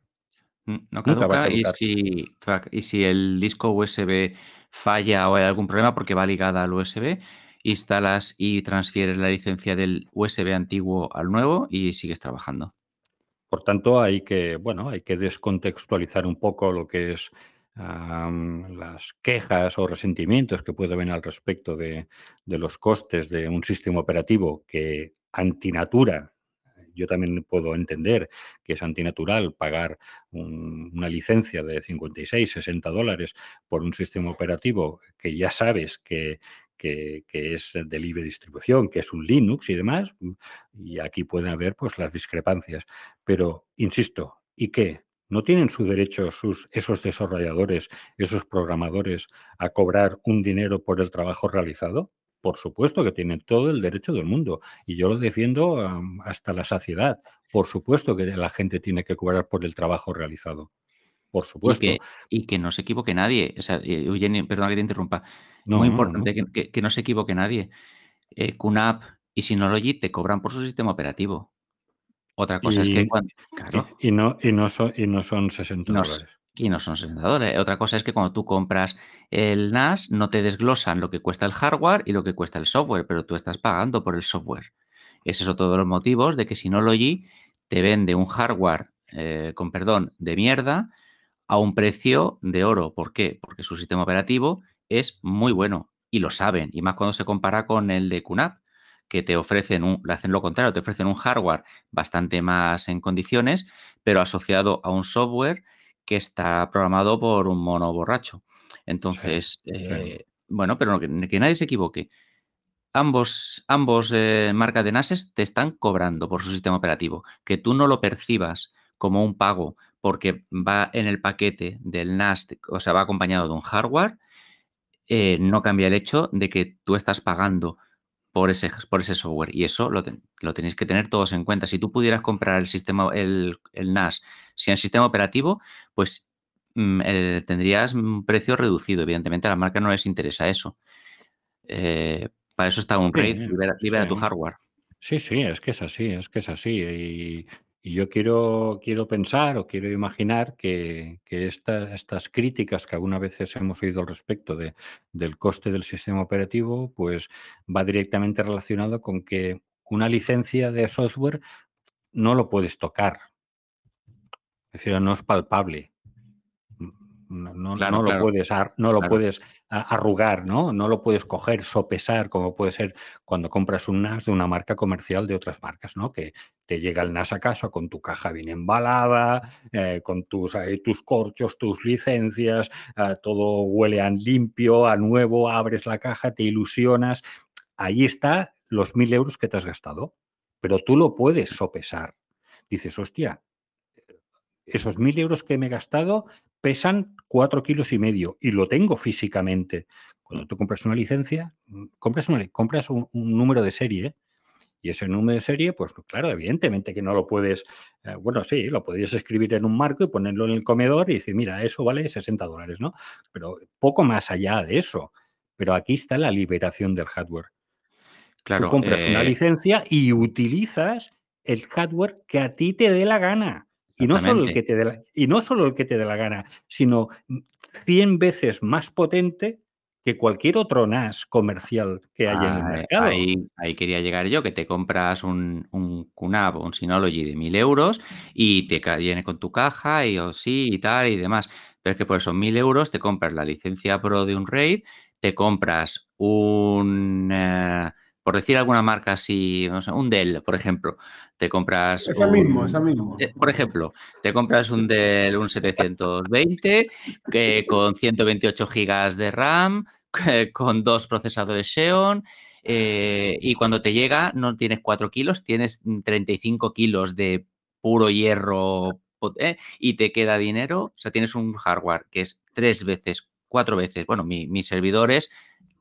Mm, no caduca, y si, y si el disco USB falla o hay algún problema porque va ligada al USB, instalas y transfieres la licencia del USB antiguo al nuevo y sigues trabajando. Por tanto, hay que, bueno, hay que descontextualizar un poco lo que es las quejas o resentimientos que puede haber al respecto de, los costes de un sistema operativo que antinatura yo también puedo entender que es antinatural pagar una licencia de 56, 60 dólares por un sistema operativo que ya sabes que que, es de libre distribución, que es un Linux y demás, mm, y aquí pueden haber pues las discrepancias. Pero, insisto, ¿y qué? ¿No tienen su derecho sus, esos desarrolladores, esos programadores, a cobrar un dinero por el trabajo realizado? Por supuesto que tienen todo el derecho del mundo y yo lo defiendo hasta la saciedad. Por supuesto que la gente tiene que cobrar por el trabajo realizado por supuesto. Y que, no se equivoque nadie. O sea, eh, Eugenio, perdona que te interrumpa. Muy importante Que, no se equivoque nadie. Eh, QNAP y Synology te cobran por su sistema operativo. Otra cosa es que y, no, y, no son, y no son 60 dólares. Y no son 60 dólares. Otra cosa es que cuando tú compras el NAS, no te desglosan lo que cuesta el hardware y lo que cuesta el software, pero tú estás pagando por el software. Ese es otro de los motivos de que Synology te vende un hardware, eh, con perdón, de mierda, a un precio de oro. ¿Por qué? Porque su sistema operativo es muy bueno y lo saben, y más cuando se compara con el de QNAP, que te ofrecen, un, hacen lo contrario, te ofrecen un hardware bastante más en condiciones, pero asociado a un software que está programado por un mono borracho. Entonces, eh, bueno, pero que, nadie se equivoque. Ambos, ambos eh, marcas de NASes te están cobrando por su sistema operativo. Que tú no lo percibas como un pago porque va en el paquete del NAS, o sea, va acompañado de un hardware, eh, no cambia el hecho de que tú estás pagando por ese, por ese software. Y eso lo, tenéis que tener todos en cuenta. Si tú pudieras comprar el sistema, el, NAS sin el sistema operativo, pues mm, eh, tendrías un precio reducido. Evidentemente, a la marca no les interesa eso. Eh, para eso está un RAID, libera, tu hardware. Sí, sí, es que es así, es que es así. Y y yo quiero, quiero pensar o quiero imaginar que, estas críticas que algunas veces hemos oído al respecto de, del coste del sistema operativo, pues va directamente relacionado con que una licencia de software no lo puedes tocar. Es decir, no es palpable. No, lo, puedes, no lo puedes arrugar, ¿no? No lo puedes coger, sopesar, como puede ser cuando compras un NAS de una marca comercial de otras marcas, ¿no? Que te llega el NAS a casa con tu caja bien embalada, eh, con tus, eh, tus corchos, tus licencias, ah, todo huele a limpio, a nuevo, abres la caja, te ilusionas. Ahí está los mil euros que te has gastado, pero tú lo puedes sopesar. Dices, hostia, esos mil euros que me he gastado pesan cuatro kilos y medio y lo tengo físicamente. Cuando tú compras una licencia, mm, compras, una, compras un, número de serie y ese número de serie, pues claro, evidentemente que no lo puedes, eh, bueno, sí, lo podrías escribir en un marco y ponerlo en el comedor y decir, mira, eso vale 60 dólares, ¿no? Pero poco más allá de eso. Pero aquí está la liberación del hardware. Claro, tú compras una eh licencia y utilizas el hardware que a ti te dé la gana. Y no, solo el que te dé la, y no solo el que te dé la gana, sino 100 veces más potente que cualquier otro NAS comercial que haya en el mercado. Ahí, quería llegar yo, que te compras un, un o un Synology de 1.000 euros y te viene con tu caja y o oh, sí y tal y demás. Pero es que por esos 1.000 euros te compras la licencia pro de un RAID, te compras un... Eh, por decir alguna marca así, un Dell, por ejemplo, te compras... Esa un, mismo, esa eh, mismo. Por ejemplo, te compras un Dell, un 720, que con 128 gigas de RAM, con dos procesadores Xeon, eh, y cuando te llega no tienes 4 kilos, tienes 35 kilos de puro hierro eh, y te queda dinero. O sea, tienes un hardware que es tres veces, cuatro veces, bueno, mis servidores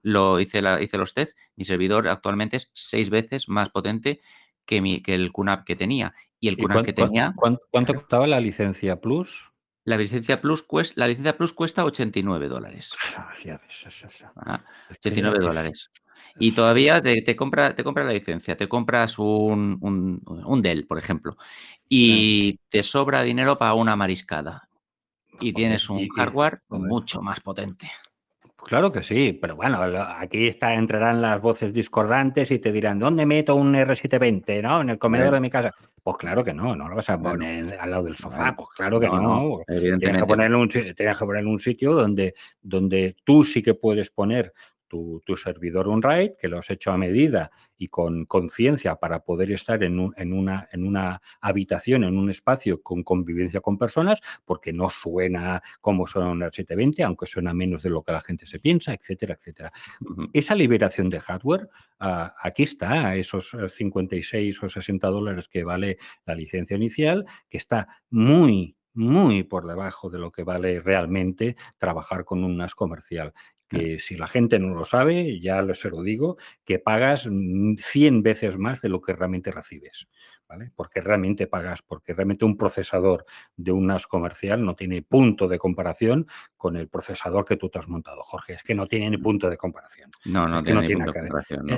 lo hice, la, hice los tests, mi servidor actualmente es seis veces más potente que, mi, que el QNAP que tenía. Y el que tenía... ¿cuánto, costaba la licencia Plus? La licencia Plus cuesta, la licencia Plus cuesta 89 dólares. dólares. Y todavía te, compra, te la licencia, te compras un, un Dell, por ejemplo, y te sobra dinero para una mariscada. Y tienes un hardware mucho más potente. Claro que sí, pero bueno, aquí está, entrarán las voces discordantes y te dirán, ¿dónde meto un R720? ¿No? En el comedor de mi casa. Pues claro que no, no lo vas a poner al lado del sofá, pues claro que no. Tienes que, ponerlo en un sitio donde, donde tú sí que puedes poner tu, servidor un RAID, que lo has hecho a medida y con conciencia para poder estar en, una, en una habitación, en un espacio con convivencia con personas, porque no suena como suena un R720, aunque suena menos de lo que la gente se piensa, etcétera, etcétera. Esa liberación de hardware, ah, aquí está, esos 56 eh, o 60 dólares que vale la licencia inicial, que está muy muy por debajo de lo que vale realmente trabajar con un NAS comercial. Mm. que si la gente no lo sabe, ya se lo digo, que pagas 100 mm, veces más de lo que realmente recibes. ¿vale? Porque realmente pagas, porque realmente un procesador de un NAS comercial no tiene punto de comparación con el procesador que tú te has montado, Jorge. Es que no tiene ni punto de comparación. No, no, tiene, comparación.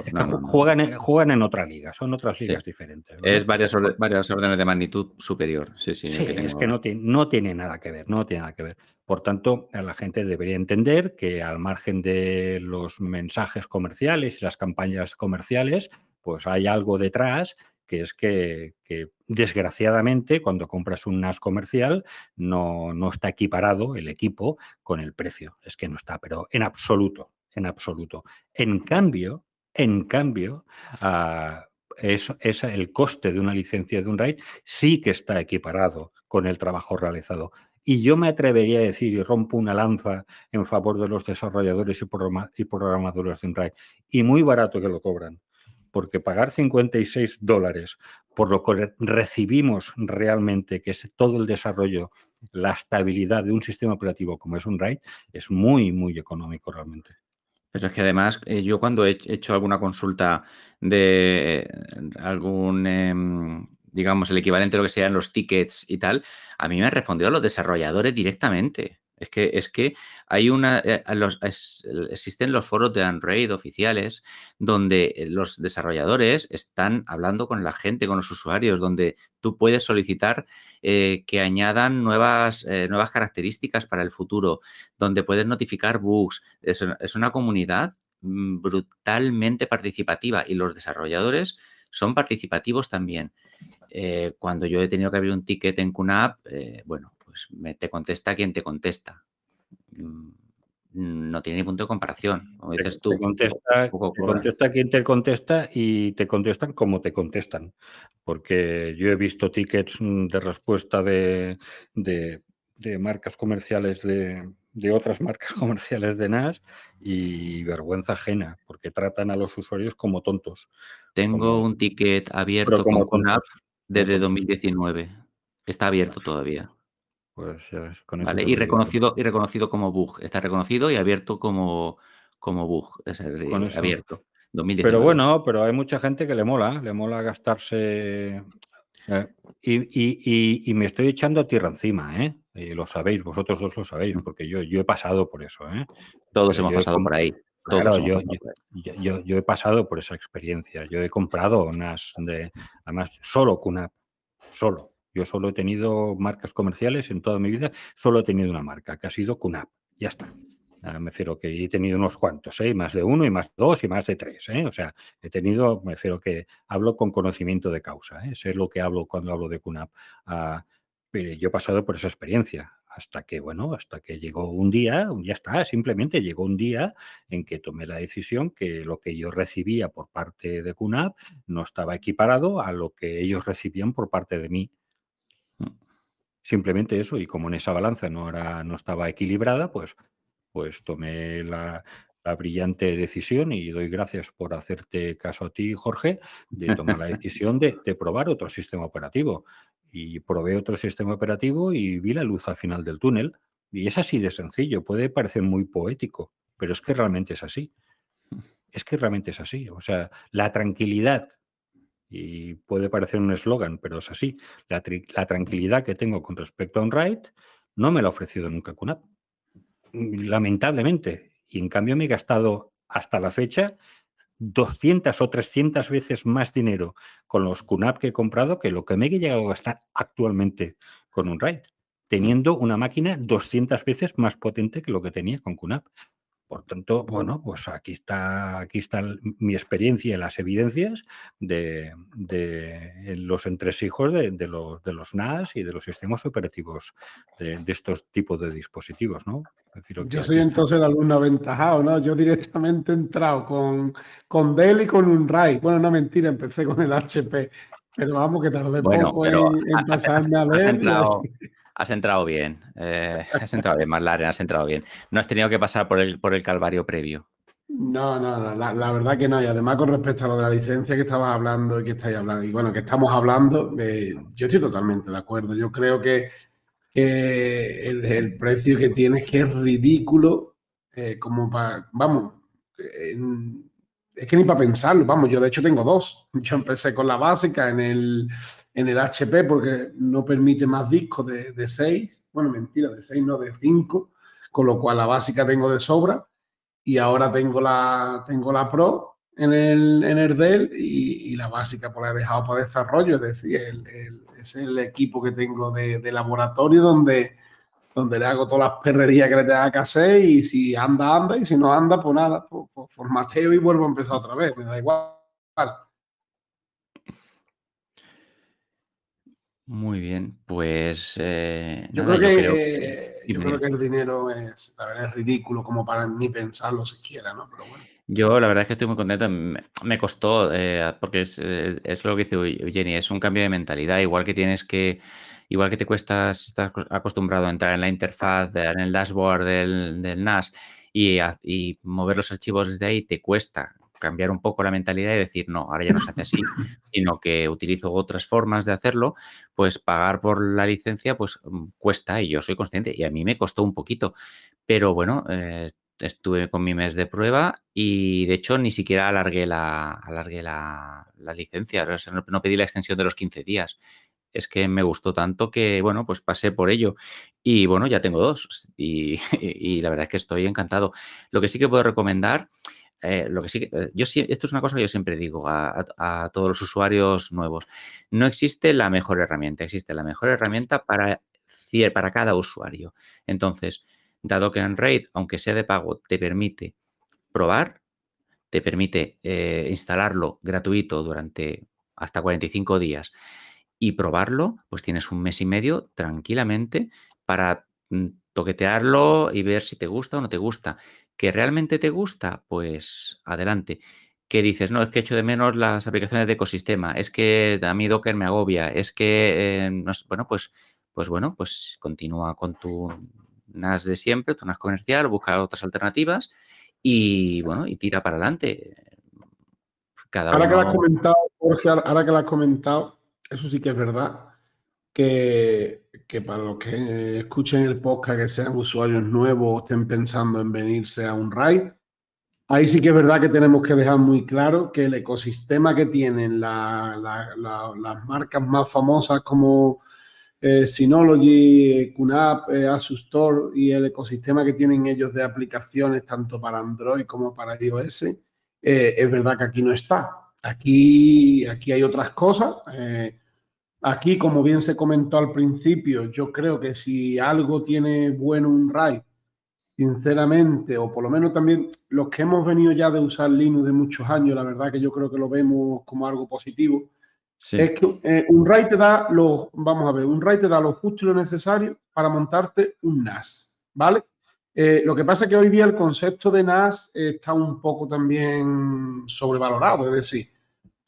juegan, juegan, en otra liga, son otras ligas diferentes. Es varias, varias órdenes de magnitud superior. Sí, sí, es que no tiene, no tiene nada que ver, no tiene nada que ver. Por tanto, eh, la gente debería entender que al margen de los mensajes comerciales y las campañas comerciales, pues hay algo detrás que es que, desgraciadamente cuando compras un NAS comercial no, está equiparado el equipo con el precio. Es que no está, pero en absoluto, en absoluto. En cambio, en cambio, ah, es, el coste de una licencia de un RAID sí que está equiparado con el trabajo realizado. Y yo me atrevería a decir, y rompo una lanza en favor de los desarrolladores y, programadores de un y muy barato que lo cobran porque pagar 56 dólares por lo que recibimos realmente, que es todo el desarrollo, la estabilidad de un sistema operativo como es un RAID, es muy, muy económico realmente. Pero es que además, eh, yo cuando he hecho alguna consulta de eh, algún, em, digamos, el equivalente a lo que serían los tickets y tal, a mí me han respondido los desarrolladores directamente. Es que, es que hay una. Eh, existen los foros de Android oficiales donde eh, los desarrolladores están hablando con la gente, con los usuarios, donde tú puedes solicitar eh, que añadan nuevas, nuevas características para el futuro, donde puedes notificar bugs. Es, una comunidad mm, brutalmente participativa y los desarrolladores son participativos también. cuando yo he tenido que abrir un ticket en QNAP, bueno, pues, me, te contesta quien te contesta. Mm, mm, no tiene ni punto de comparación. contesta, contesta quien te contesta y te contestan como te contestan. Porque yo he visto tickets mm, de respuesta de, marcas comerciales de, otras marcas comerciales de NAS y vergüenza ajena, porque tratan a los usuarios como tontos. Tengo un ticket abierto con app desde 2019. Está abierto todavía. Pues y reconocido, y reconocido como bug. Está reconocido y abierto como, como bug. Es abierto. Pero bueno, pero hay mucha gente que le mola, le mola gastarse. Eh, y, me estoy echando tierra encima, ¿eh? Y lo sabéis, vosotros dos lo sabéis, mm. porque yo, yo he pasado por eso, ¿eh? Todos hemos pasado por ahí. yo, he pasado por esa experiencia. Yo he comprado unas de, además, solo CUNAP, solo. Yo solo he tenido marcas comerciales en toda mi vida, solo he tenido una marca, que ha sido CUNAP. Ya está. Me refiero que he tenido unos cuantos, ¿eh? más de uno y más de dos y más de tres. ¿eh? O sea, he tenido, me refiero que hablo con conocimiento de causa. Eso ¿eh? es lo que hablo cuando hablo de CUNAP. Ah, yo he pasado por esa experiencia hasta que, bueno, hasta que llegó un día, ya está, simplemente llegó un día en que tomé la decisión que lo que yo recibía por parte de CUNAP no estaba equiparado a lo que ellos recibían por parte de mí Simplemente eso, y como en esa balanza no, era, no estaba equilibrada, pues, pues tomé la, brillante decisión y doy gracias por hacerte caso a ti, Jorge, de tomar la decisión de, de, probar otro sistema operativo. Y probé otro sistema operativo y vi la luz al final del túnel. Y es así de sencillo, puede parecer muy poético, pero es que realmente es así. Es que realmente es así. O sea, la tranquilidad y puede parecer un eslogan, pero es así. La, tranquilidad que tengo con respecto a un RAID no me la ha ofrecido nunca CUNAP, mm, Lamentablemente. Y en cambio me he gastado hasta la fecha 200 o 300 veces más dinero con los CUNAP que he comprado que lo que me he llegado a gastar actualmente con un RAID, teniendo una máquina 200 veces más potente que lo que tenía con CUNAP. Por tanto, bueno, pues aquí está, aquí está mi experiencia y las evidencias de, eh, los entresijos de, los, NAS y de los sistemas operativos de, estos tipos de dispositivos, ¿no? Yo soy entonces el alumno aventajado, ¿no? Yo directamente he entrado con, con Dell y con un Bueno, no mentira, empecé con el HP. Pero vamos, que tardé poco en, pasarme a ver. Has entrado bien, eh, has entrado bien, Marlaren, has entrado bien. No has tenido que pasar por el, por el calvario previo. No, no, la, verdad que no. Y además con respecto a lo de la licencia que estabas hablando y que estáis hablando, y bueno, que estamos hablando, eh, yo estoy totalmente de acuerdo. Yo creo que, el, precio que tienes que es ridículo, eh, como para, vamos, es que ni para pensarlo, vamos, yo de hecho tengo dos. Yo empecé con la básica en el en el HP porque no permite más discos de, de 6, bueno, mentira, de 6 no, de 5, con lo cual la básica tengo de sobra y ahora tengo la, tengo la Pro en el, en el Dell y, la básica pues la he dejado para desarrollo, es decir, es el equipo que tengo de, laboratorio donde, donde le hago todas las perrerías que le tenga que hacer y si anda, anda y si no anda, pues nada, pues, pues formateo y vuelvo a empezar otra vez, me da igual. Muy bien, pues eh, yo, creo que, el dinero es, ridículo como para ni pensarlo siquiera, ¿no? Pero bueno. Yo la verdad es que estoy muy contento. Me costó, eh, porque eh, es, lo que dice Jenny, es un cambio de mentalidad. Igual que tienes que, igual que te cuesta estar acostumbrado a entrar en la interfaz, en el dashboard del, NAS y, y mover los archivos desde ahí, te cuesta cambiar un poco la mentalidad y decir, no, ahora ya no se hace así, sino que utilizo otras formas de hacerlo, pues pagar por la licencia pues mm, cuesta y yo soy consciente y a mí me costó un poquito, pero bueno, eh, estuve con mi mes de prueba y de hecho ni siquiera alargué la, alargué la, licencia, no, pedí la extensión de los 15 días es que me gustó tanto que, bueno, pues pasé por ello. Y bueno, ya tengo dos y, la verdad es que estoy encantado. Lo que sí que puedo recomendar eh, lo que sí eh, esto es una cosa que yo siempre digo a, todos los usuarios nuevos. No existe la mejor herramienta, existe la mejor herramienta para, para cada usuario. Entonces, dado que Unraid, aunque sea de pago, te permite probar, te permite eh, instalarlo gratuito durante hasta 45 días y probarlo, pues tienes un mes y medio tranquilamente para mm, toquetearlo y ver si te gusta o no te gusta. ¿Que realmente te gusta? Pues adelante. Que dices, no, es que echo de menos las aplicaciones de ecosistema, es que a mí Docker me agobia, es que, eh, bueno, pues, pues bueno, pues continúa con tu NAS de siempre, tu NAS comercial, busca otras alternativas y bueno, y tira para adelante. ahora que lo has comentado, Jorge, ahora que lo has comentado, eso sí que es verdad, que que para los que eh, escuchen el podcast, que sean usuarios nuevos o estén pensando en venirse a un ride ahí sí que es verdad que tenemos que dejar muy claro que el ecosistema que tienen las marcas más famosas como eh, Synology, eh, QNAP, Asustor Store y el ecosistema que tienen ellos de aplicaciones tanto para Android como para iOS, es verdad que aquí no está. Aquí, aquí hay otras cosas. Aquí, como bien se comentó al principio, yo creo que si algo tiene bueno un RAID, sinceramente, o por lo menos también los que hemos venido ya de usar Linux de muchos años, la verdad que yo creo que lo vemos como algo positivo, es que eh, un RAID te da lo, vamos a ver, un RAID te da lo justo y lo necesario para montarte un NAS, ¿vale? Eh, lo que pasa es que hoy día el concepto de NAS está un poco también sobrevalorado, es decir,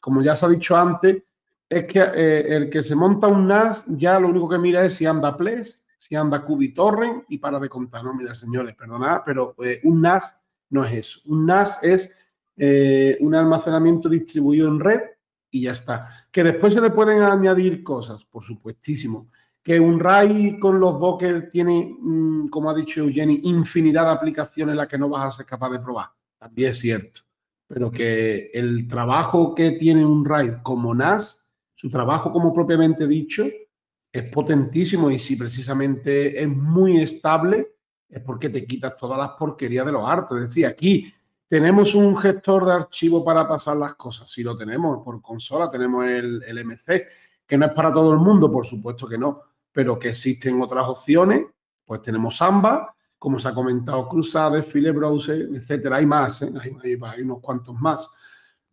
como ya se ha dicho antes, es que eh, el que se monta un NAS ya lo único que mira es si anda Ples, si anda QBTorrent y para de contar. No, mira, señores, perdonad, pero eh, un NAS no es eso. Un NAS es eh, un almacenamiento distribuido en red y ya está. Que después se le pueden añadir cosas, por supuestísimo. Que un RAI con los Docker tiene, mm, como ha dicho Jenny, infinidad de aplicaciones en las que no vas a ser capaz de probar. También es cierto. Pero que el trabajo que tiene un RAID como NAS su trabajo, como propiamente dicho, es potentísimo y si precisamente es muy estable, es porque te quitas todas las porquerías de los hartos. Es decir, aquí tenemos un gestor de archivo para pasar las cosas. Si lo tenemos por consola, tenemos el, MC, que no es para todo el mundo, por supuesto que no, pero que existen otras opciones. Pues tenemos Samba, como se ha comentado, Cruzades, File Browser, etcétera. Hay más, ¿eh? hay, unos cuantos más.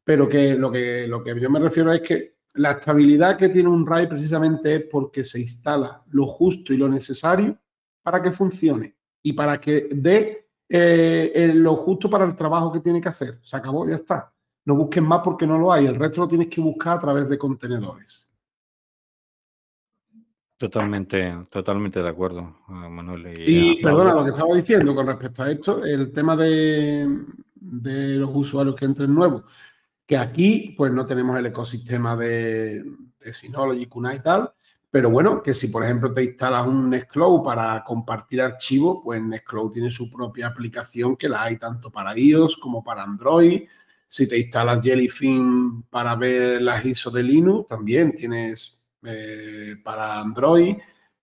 Pero que lo, que lo que yo me refiero es que la estabilidad que tiene un RAID precisamente es porque se instala lo justo y lo necesario para que funcione y para que dé eh, lo justo para el trabajo que tiene que hacer. Se acabó, ya está. No busquen más porque no lo hay. El resto lo tienes que buscar a través de contenedores. Totalmente, totalmente de acuerdo, eh, Manuel. Y, perdona, lo que estaba diciendo con respecto a esto, el tema de, de los usuarios que entren nuevos que aquí pues no tenemos el ecosistema de, de Synology, Kuna y tal, pero bueno, que si por ejemplo te instalas un Nextcloud para compartir archivos, pues Nextcloud tiene su propia aplicación que la hay tanto para iOS como para Android. Si te instalas Jellyfin para ver las ISO de Linux, también tienes eh, para Android,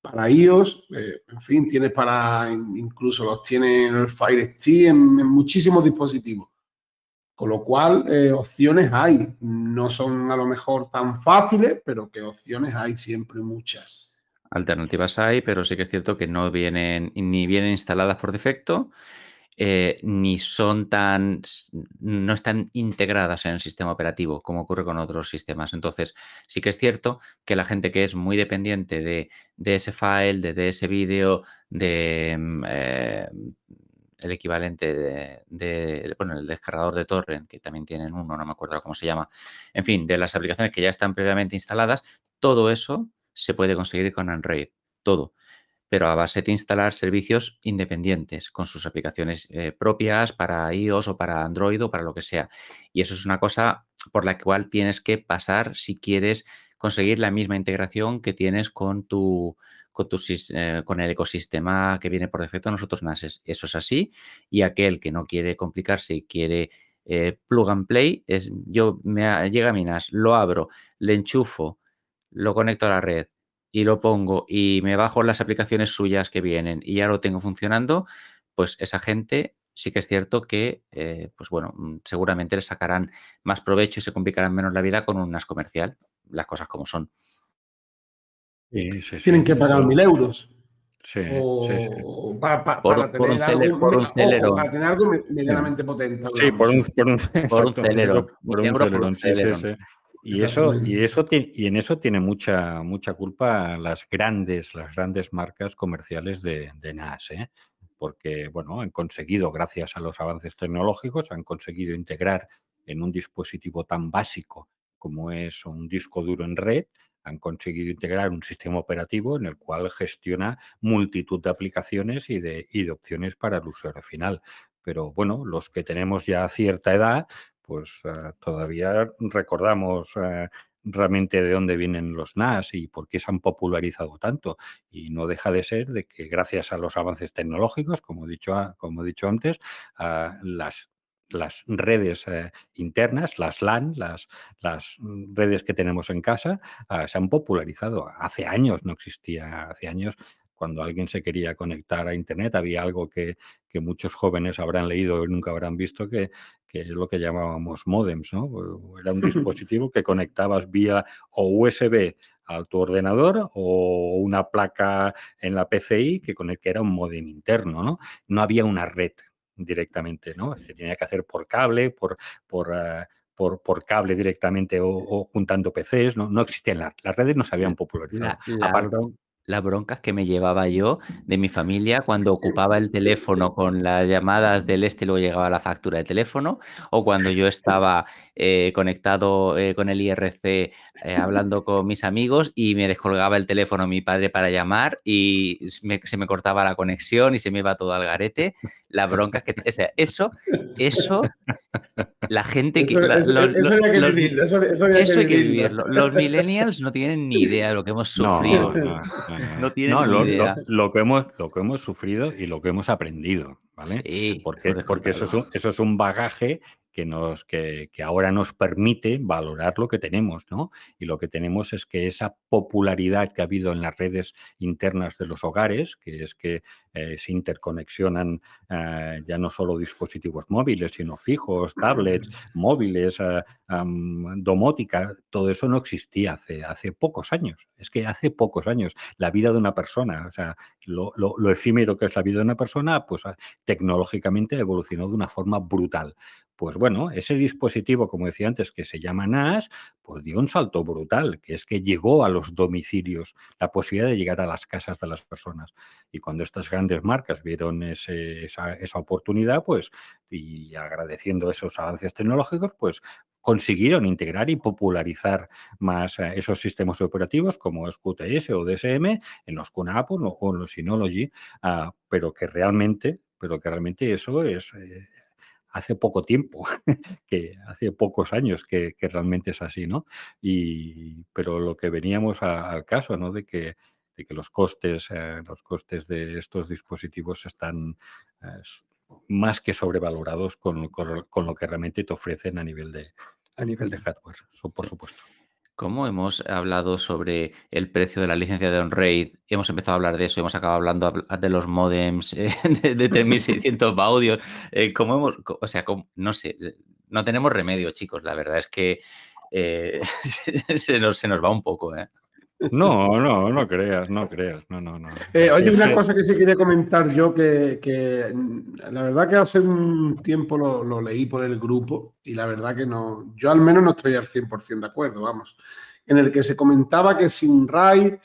para iOS, eh, en fin, tienes para incluso los tiene el fire en muchísimos dispositivos. Con lo cual, eh, opciones hay. No son a lo mejor tan fáciles, pero que opciones hay siempre muchas. Alternativas hay, pero sí que es cierto que no vienen ni vienen instaladas por defecto, eh, ni son tan, no están integradas en el sistema operativo, como ocurre con otros sistemas. Entonces, sí que es cierto que la gente que es muy dependiente de, de ese file, de, ese vídeo, de mm, eh, el equivalente de, bueno, el descargador de torrent, que también tienen uno, no me acuerdo cómo se llama, en fin, de las aplicaciones que ya están previamente instaladas, todo eso se puede conseguir con Android, todo pero a base de instalar servicios independientes con sus aplicaciones eh, propias para iOS o para Android o para lo que sea. Y eso es una cosa por la cual tienes que pasar si quieres conseguir la misma integración que tienes con tu, con, tu, eh, con el ecosistema que viene por defecto a nosotros NAS. Eso es así. Y aquel que no quiere complicarse y quiere eh, plug and play, es, yo me llega a mi NAS, lo abro, le enchufo, lo conecto a la red y lo pongo y me bajo las aplicaciones suyas que vienen y ya lo tengo funcionando, pues esa gente sí que es cierto que, eh, pues bueno, mm, seguramente le sacarán más provecho y se complicarán menos la vida con un NAS comercial las cosas como son. Tienen que pagar mil euros. Sí, por, tener un algo, potente. Sí, por un, por por celero. Por y eso, y eso y en eso tiene mucha, mucha culpa las grandes, las grandes marcas comerciales de, NAS, ¿eh? porque bueno, han conseguido, gracias a los avances tecnológicos, han conseguido integrar en un dispositivo tan básico como es un disco duro en red, han conseguido integrar un sistema operativo en el cual gestiona multitud de aplicaciones y de, opciones para el usuario final. Pero bueno, los que tenemos ya cierta edad, pues eh, todavía recordamos eh, realmente de dónde vienen los NAS y por qué se han popularizado tanto. Y no deja de ser de que gracias a los avances tecnológicos, como he dicho, como dicho antes, las las redes eh, internas, las LAN, las, mm, redes que tenemos en casa, ah, se han popularizado. Hace años no existía, hace años cuando alguien se quería conectar a Internet, había algo que, muchos jóvenes habrán leído y nunca habrán visto, que, es lo que llamábamos modems. Era un dispositivo que conectabas vía o USB a tu ordenador o una placa en la PCI que, con el que era un modem interno. ¿no? no había una red, directamente, ¿no? Se tenía que hacer por cable, por, por, ah, por, por cable directamente o, juntando PCs, no, no existían las, redes, no se habían popularizado. Aparte, las broncas que me llevaba yo de mi familia cuando ocupaba el teléfono con las llamadas del este y luego llegaba la factura de teléfono, o cuando yo estaba eh, conectado eh, con el IRC eh, hablando con mis amigos y me descolgaba el teléfono mi padre para llamar y se me cortaba la conexión y se me iba todo al garete, las broncas que... eso, eso, la gente que... Eso hay que vivirlo. Los millennials no tienen ni idea de lo que hemos sufrido no tiene lo, que hemos, lo que hemos sufrido y lo que hemos aprendido, ¿vale? porque eso, es eso es un bagaje que, nos, que, ahora nos permite valorar lo que tenemos, Y lo que tenemos es que esa popularidad que ha habido en las redes internas de los hogares, que es que eh, se interconexionan eh, ya no solo dispositivos móviles, sino fijos, tablets, móviles, eh, domótica, todo eso no existía hace, hace pocos años. Es que hace pocos años la vida de una persona, o sea, lo, lo, lo efímero que es la vida de una persona, pues ah, tecnológicamente evolucionó de una forma brutal. Pues bueno, ese dispositivo, como decía antes, que se llama NAS, pues dio un salto brutal, que es que llegó a los domicilios, la posibilidad de llegar a las casas de las personas. Y cuando estas grandes marcas vieron esa, oportunidad, pues, y agradeciendo esos avances tecnológicos, pues consiguieron integrar y popularizar más eh, esos sistemas operativos como QTS o DSM en los QNAP o en los Synology, ah, pero que realmente pero que realmente eso es, eh, hace poco tiempo, que hace pocos años que, realmente es así, ¿no? Y, pero lo que veníamos al caso, ¿no? De que, de que los costes, eh, los costes de estos dispositivos están eh, más que sobrevalorados con, lo que realmente te ofrecen a nivel de, a nivel de hardware, por supuesto. ¿Cómo hemos hablado sobre el precio de la licencia de OnRaid? Hemos empezado a hablar de eso, hemos acabado hablando de los modems eh, de, 3600 baudios. como hemos, o sea, no sé, eh, no tenemos remedio, chicos. La verdad es que eh, nos, se, nos, va un poco. ¿eh? No, no, no creas, no creas, no, no, no. Eh, oye, una cosa que sí quiere comentar yo, que, la verdad que hace un tiempo lo, leí por el grupo y la verdad que no, yo al menos no estoy al 100% de acuerdo, vamos, en el que se comentaba que sin RAI,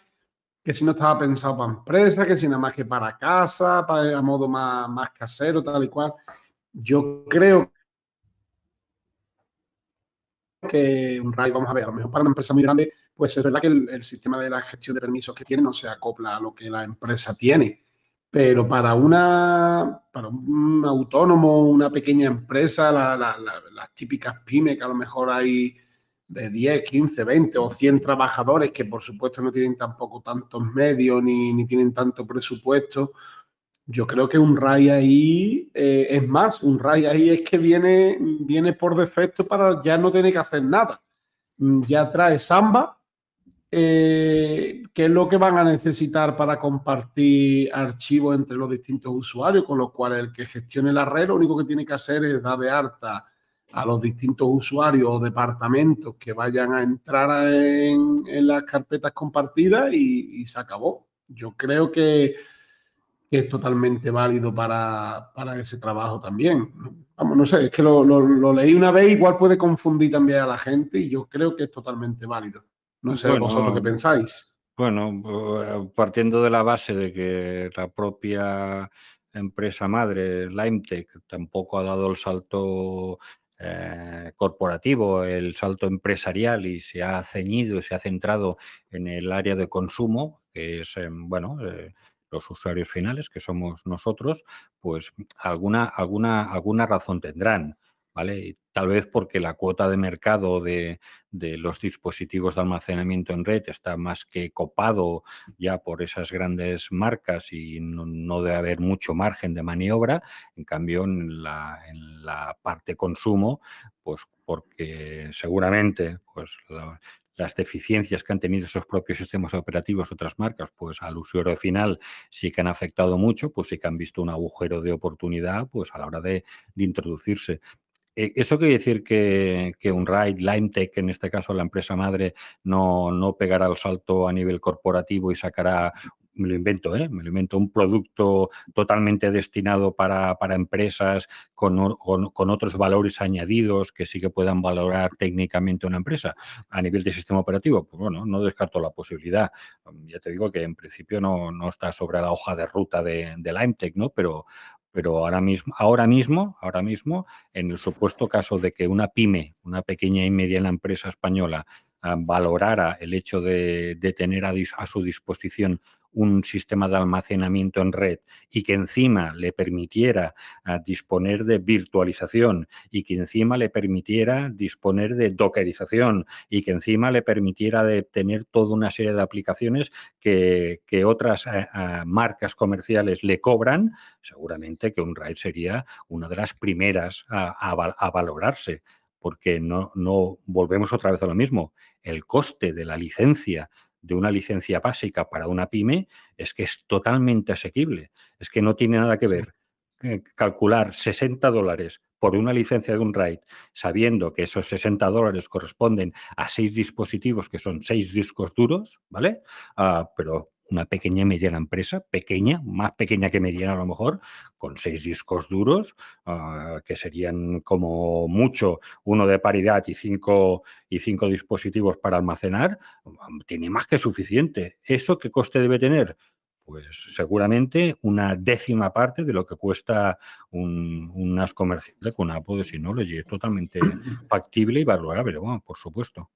que si no estaba pensado para empresa, que si nada más que para casa, para, a modo más, más casero, tal y cual. Yo creo que un RAI, vamos a ver, a lo mejor para una empresa muy grande pues es verdad que el, sistema de la gestión de permisos que tiene no se acopla a lo que la empresa tiene. Pero para, una, un autónomo, una pequeña empresa, las típicas pymes que a lo mejor hay de 10, 15, 20 o 100 trabajadores que por supuesto no tienen tampoco tantos medios ni, tienen tanto presupuesto, yo creo que un RAI ahí eh, es más, un RAI ahí es que viene, viene por defecto para ya no tener que hacer nada. Ya trae Samba, eh, qué es lo que van a necesitar para compartir archivos entre los distintos usuarios, con lo cual el que gestione la red lo único que tiene que hacer es dar de alta a los distintos usuarios o departamentos que vayan a entrar en, las carpetas compartidas y, se acabó. Yo creo que, es totalmente válido para, ese trabajo también. Vamos, no sé, es que lo leí una vez, igual puede confundir también a la gente y yo creo que es totalmente válido. No sé bueno, vosotros qué pensáis. Bueno, eh, partiendo de la base de que la propia empresa madre, LimeTech, tampoco ha dado el salto eh, corporativo, el salto empresarial y se ha ceñido, y se ha centrado en el área de consumo, que es, eh, bueno, los usuarios finales, que somos nosotros, pues alguna, alguna, alguna razón tendrán. Tal vez porque la cuota de mercado de, los dispositivos de almacenamiento en red está más que copado ya por esas grandes marcas y no, debe haber mucho margen de maniobra. En cambio, en la, parte consumo, pues porque seguramente pues, las deficiencias que han tenido esos propios sistemas operativos otras marcas, pues al usuario final sí que han afectado mucho, pues sí que han visto un agujero de oportunidad pues a la hora de, de introducirse. Eh, ¿Eso quiere decir que, un RAID, LimeTech, en este caso la empresa madre, no, pegará el salto a nivel corporativo y sacará me lo invento, ¿eh? me lo invento, un producto totalmente destinado para, empresas con, otros valores añadidos que sí que puedan valorar técnicamente una empresa a nivel de sistema operativo. Pues bueno, no descarto la posibilidad. Ya te digo que en principio no, está sobre la hoja de ruta de, de LimeTech, ¿no? Pero, pero ahora mismo, ahora mismo, ahora mismo, en el supuesto caso de que una pyme, una pequeña y mediana empresa española, ah, valorara el hecho de, tener a, a, su disposición un sistema de almacenamiento en red y que encima le permitiera ah, disponer de virtualización y que encima le permitiera disponer de dockerización y que encima le permitiera de tener toda una serie de aplicaciones que, otras ah, ah, marcas comerciales le cobran, seguramente que un RAID sería una de las primeras a, a valorarse porque no, no volvemos otra vez a lo mismo. El coste de la licencia de una licencia básica para una pyme es que es totalmente asequible. Es que no tiene nada que ver eh, calcular 60 dólares por una licencia de un RAID, sabiendo que esos 60 dólares corresponden a seis dispositivos que son seis discos duros, ¿vale? Ah, pero una pequeña y mediana empresa, pequeña, más pequeña que mediana a lo mejor, con seis discos duros, ah, que serían como mucho uno de paridad y cinco, y cinco dispositivos para almacenar, tiene más que suficiente. ¿Eso qué coste debe tener? Pues seguramente una décima parte de lo que cuesta un, un NAS comercial con Apple de Synology. Es totalmente factible y valorable, por supuesto.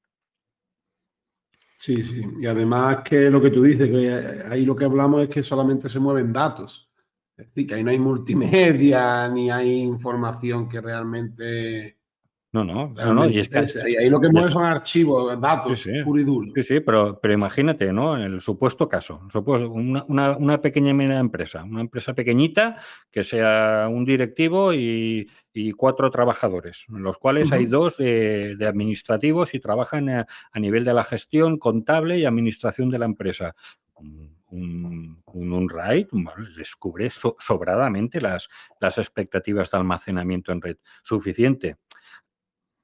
Sí, sí. Y además que lo que tú dices, que ahí lo que hablamos es que solamente se mueven datos. Es decir, que ahí no hay multimedia, ni hay información que realmente no, no, no. ahí lo que mueve son archivos, datos, y duro. Sí, sí, pero, pero imagínate, ¿no? En El supuesto caso, una, una, una pequeña empresa, una empresa pequeñita que sea un directivo y, cuatro trabajadores, en los cuales hay dos de, administrativos y trabajan a, nivel de la gestión contable y administración de la empresa un, un, RAID, bueno, les cubre sobradamente las, las expectativas de almacenamiento en red. Suficiente.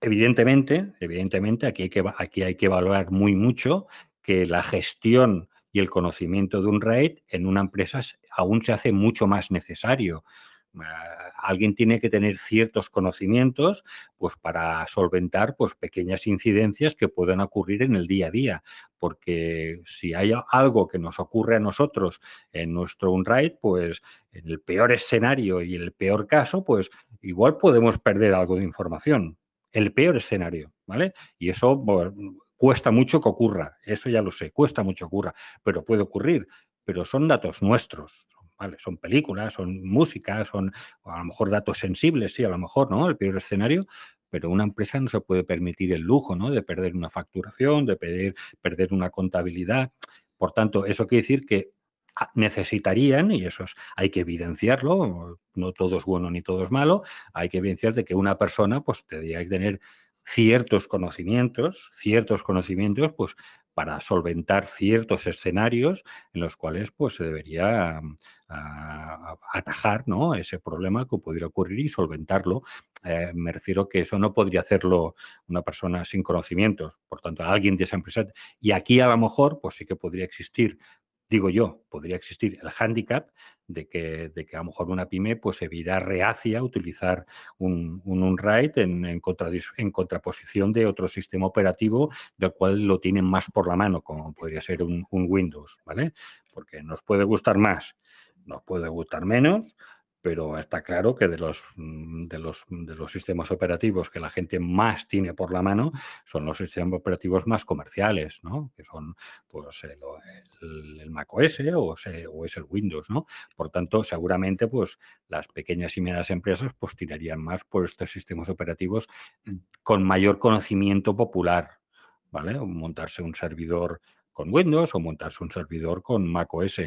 Evidentemente, evidentemente, aquí hay que, aquí hay que valorar muy mucho que la gestión y el conocimiento de un RAID en una empresa aún se hace mucho más necesario. Ah, alguien tiene que tener ciertos conocimientos pues para solventar pues pequeñas incidencias que puedan ocurrir en el día a día porque si hay algo que nos ocurre a nosotros en nuestro RAID, pues en el peor escenario y el peor caso pues igual podemos perder algo de información el peor escenario, ¿vale? Y eso cuesta mucho que ocurra, eso ya lo sé, cuesta mucho que ocurra, pero puede ocurrir, pero son datos nuestros, Vale, son películas, son música, son a lo mejor datos sensibles, sí, a lo mejor, ¿no? El peor escenario, pero una empresa no se puede permitir el lujo, ¿no? De perder una facturación, de perder una contabilidad. Por tanto, eso quiere decir que necesitarían, y eso hay que evidenciarlo, no todo es bueno ni todo es malo, hay que evidenciar de que una persona pues tendría que tener ciertos conocimientos, ciertos conocimientos pues para solventar ciertos escenarios en los cuales pues se debería mm, atajar ¿no? ese problema que pudiera ocurrir y solventarlo. Eh, me refiero que eso no podría hacerlo una persona sin conocimientos, por tanto alguien de esa empresa. Y aquí a lo mejor pues sí que podría existir digo yo, podría existir el hándicap de que, a lo mejor una pyme pues se virá reacia a utilizar un, un en, en, en, contraposición de otro sistema operativo del cual lo tienen más por la mano, como podría ser un, un Windows, ¿vale? Porque nos puede gustar más, nos puede gustar menos, pero está claro que mm, de los, de, los, sistemas operativos que la gente más tiene por la mano son los sistemas operativos más comerciales, ¿no? que son pues, el, el, macOS o, es el Windows. ¿no? Por tanto, seguramente pues, las pequeñas y medianas empresas pues, tirarían más por estos sistemas operativos mm, con mayor conocimiento popular. ¿vale? montarse un servidor con Windows o montarse un servidor con macOS,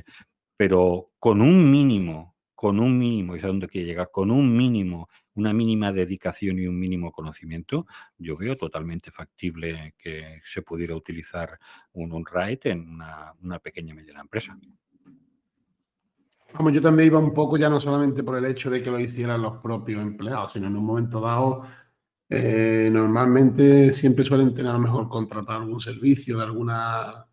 pero con un mínimo con un mínimo, y es a dónde quiere llegar, con un mínimo, una mínima dedicación y un mínimo conocimiento, yo veo totalmente factible que se pudiera utilizar un on-right en una, pequeña y mediana empresa. Vamos, yo también iba un poco ya no solamente por el hecho de que lo hicieran los propios empleados, sino en un momento dado, eh, normalmente siempre suelen tener a lo mejor contratar algún servicio de alguna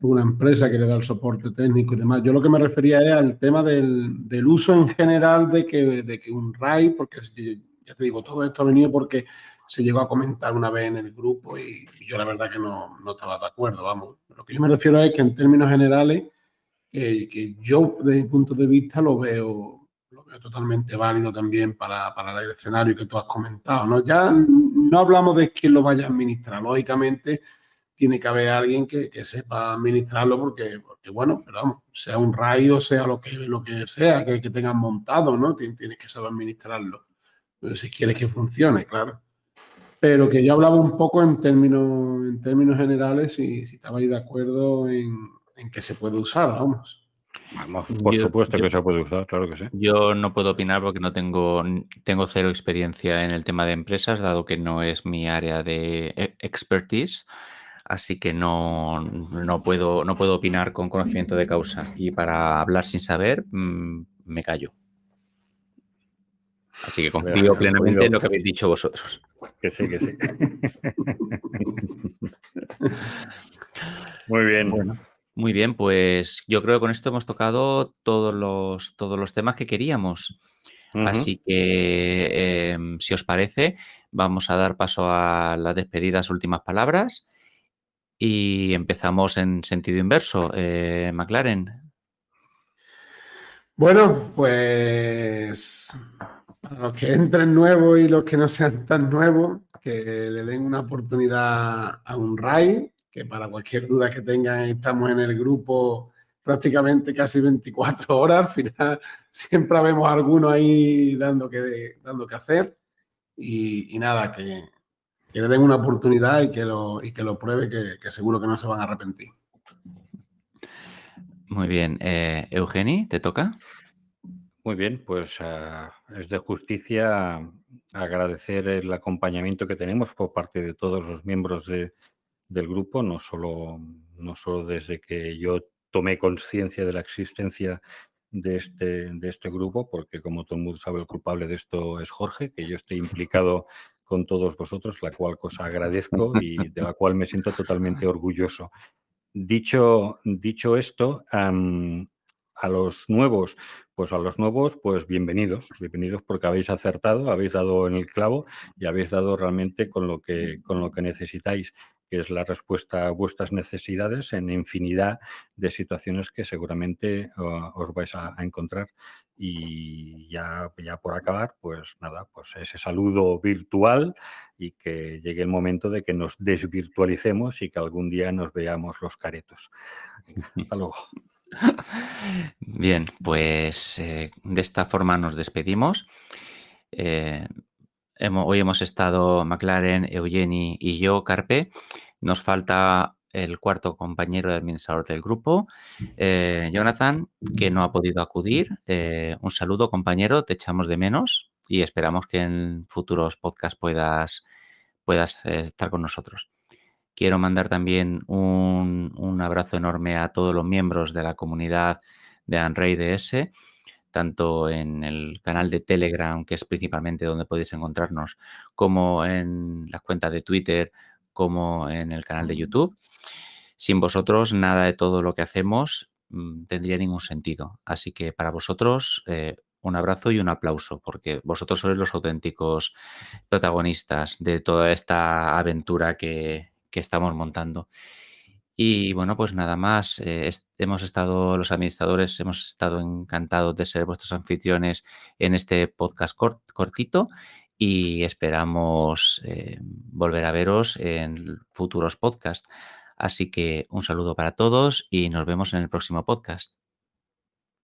una empresa que le da el soporte técnico y demás. Yo lo que me refería era al tema del, del uso en general de que, de que un RAI, porque ya te digo, todo esto ha venido porque se llegó a comentar una vez en el grupo y, yo la verdad que no, no, estaba de acuerdo, vamos. Lo que yo me refiero es que en términos generales, que yo desde mi punto de vista lo veo, lo veo totalmente válido también para, para, el escenario que tú has comentado, ¿no? Ya no hablamos de quién lo vaya a administrar, lógicamente tiene que haber alguien que, sepa administrarlo porque, bueno, pero sea un rayo, sea lo que, lo que sea que, que tengas montado, ¿no? tiene tienes que saber administrarlo. Si quieres que funcione, claro. Pero que yo hablaba un poco en términos, en términos generales y si estabais de acuerdo en, en que se puede usar, vamos. por supuesto que se puede usar, claro que sí. Yo no puedo opinar porque no tengo, tengo cero experiencia en el tema de empresas, dado que no es mi área de eh, expertise así que no, puedo, no puedo opinar con conocimiento de causa. Y para hablar sin saber, mm, me callo. Así que confío plenamente en lo que habéis dicho vosotros. Que sí, que sí. Muy bien. Muy bien, pues yo creo que con esto hemos tocado todos los, todos los temas que queríamos. Así que, em, si os parece, vamos a dar paso a las despedidas, últimas palabras. Y empezamos en sentido inverso. Eh, McLaren. Bueno, pues para los que entren nuevos y los que no sean tan nuevos, que le den una oportunidad a un RAI, que para cualquier duda que tengan estamos en el grupo prácticamente casi 24 horas. Al final siempre vemos alguno ahí dando que, dando hacer. Y, y nada, que, que le den una oportunidad y que lo, y que lo pruebe, que, seguro que no se van a arrepentir. Muy bien. Eh, Eugeni, ¿te toca? Muy bien, pues ah, es de justicia agradecer el acompañamiento que tenemos por parte de todos los miembros del grupo, no solo, no solo desde que yo tomé conciencia de la existencia de este, de este grupo, porque como todo el mundo sabe, el culpable de esto es Jorge, que yo estoy implicado con todos vosotros, la cual cosa agradezco y de la cual me siento totalmente orgulloso. Dicho, dicho esto, a los nuevos, pues a los nuevos, pues bienvenidos, bienvenidos porque habéis acertado, habéis dado en el clavo y habéis dado realmente con lo que, con lo que necesitáis que es la respuesta a vuestras necesidades en infinidad de situaciones que seguramente ah, os vais a, encontrar. Y ya, ya por acabar, pues nada, pues ese saludo virtual y que llegue el momento de que nos desvirtualicemos y que algún día nos veamos los caretos. Hasta luego. Bien, pues eh, de esta forma nos despedimos. Eh, hoy hemos estado McLaren, Eugeni y yo, Carpe. Nos falta el cuarto compañero de administrador del grupo, eh, Jonathan, que no ha podido acudir. Eh, un saludo, compañero, te echamos de menos y esperamos que en futuros podcasts puedas, puedas eh, estar con nosotros. Quiero mandar también un, abrazo enorme a todos los miembros de la comunidad de Anrey DS tanto en el canal de Telegram, que es principalmente donde podéis encontrarnos, como en las cuentas de Twitter, como en el canal de mm. YouTube. Sin vosotros, nada de todo lo que hacemos mm, tendría ningún sentido. Así que para vosotros, eh, un abrazo y un aplauso, porque vosotros sois los auténticos protagonistas de toda esta aventura que estamos montando. Y bueno, pues nada más. Eh, hemos estado, los administradores, hemos estado encantados de ser vuestros anfitriones en este podcast cortito y esperamos eh, volver a veros en futuros podcasts. Así que un saludo para todos y nos vemos en el próximo podcast.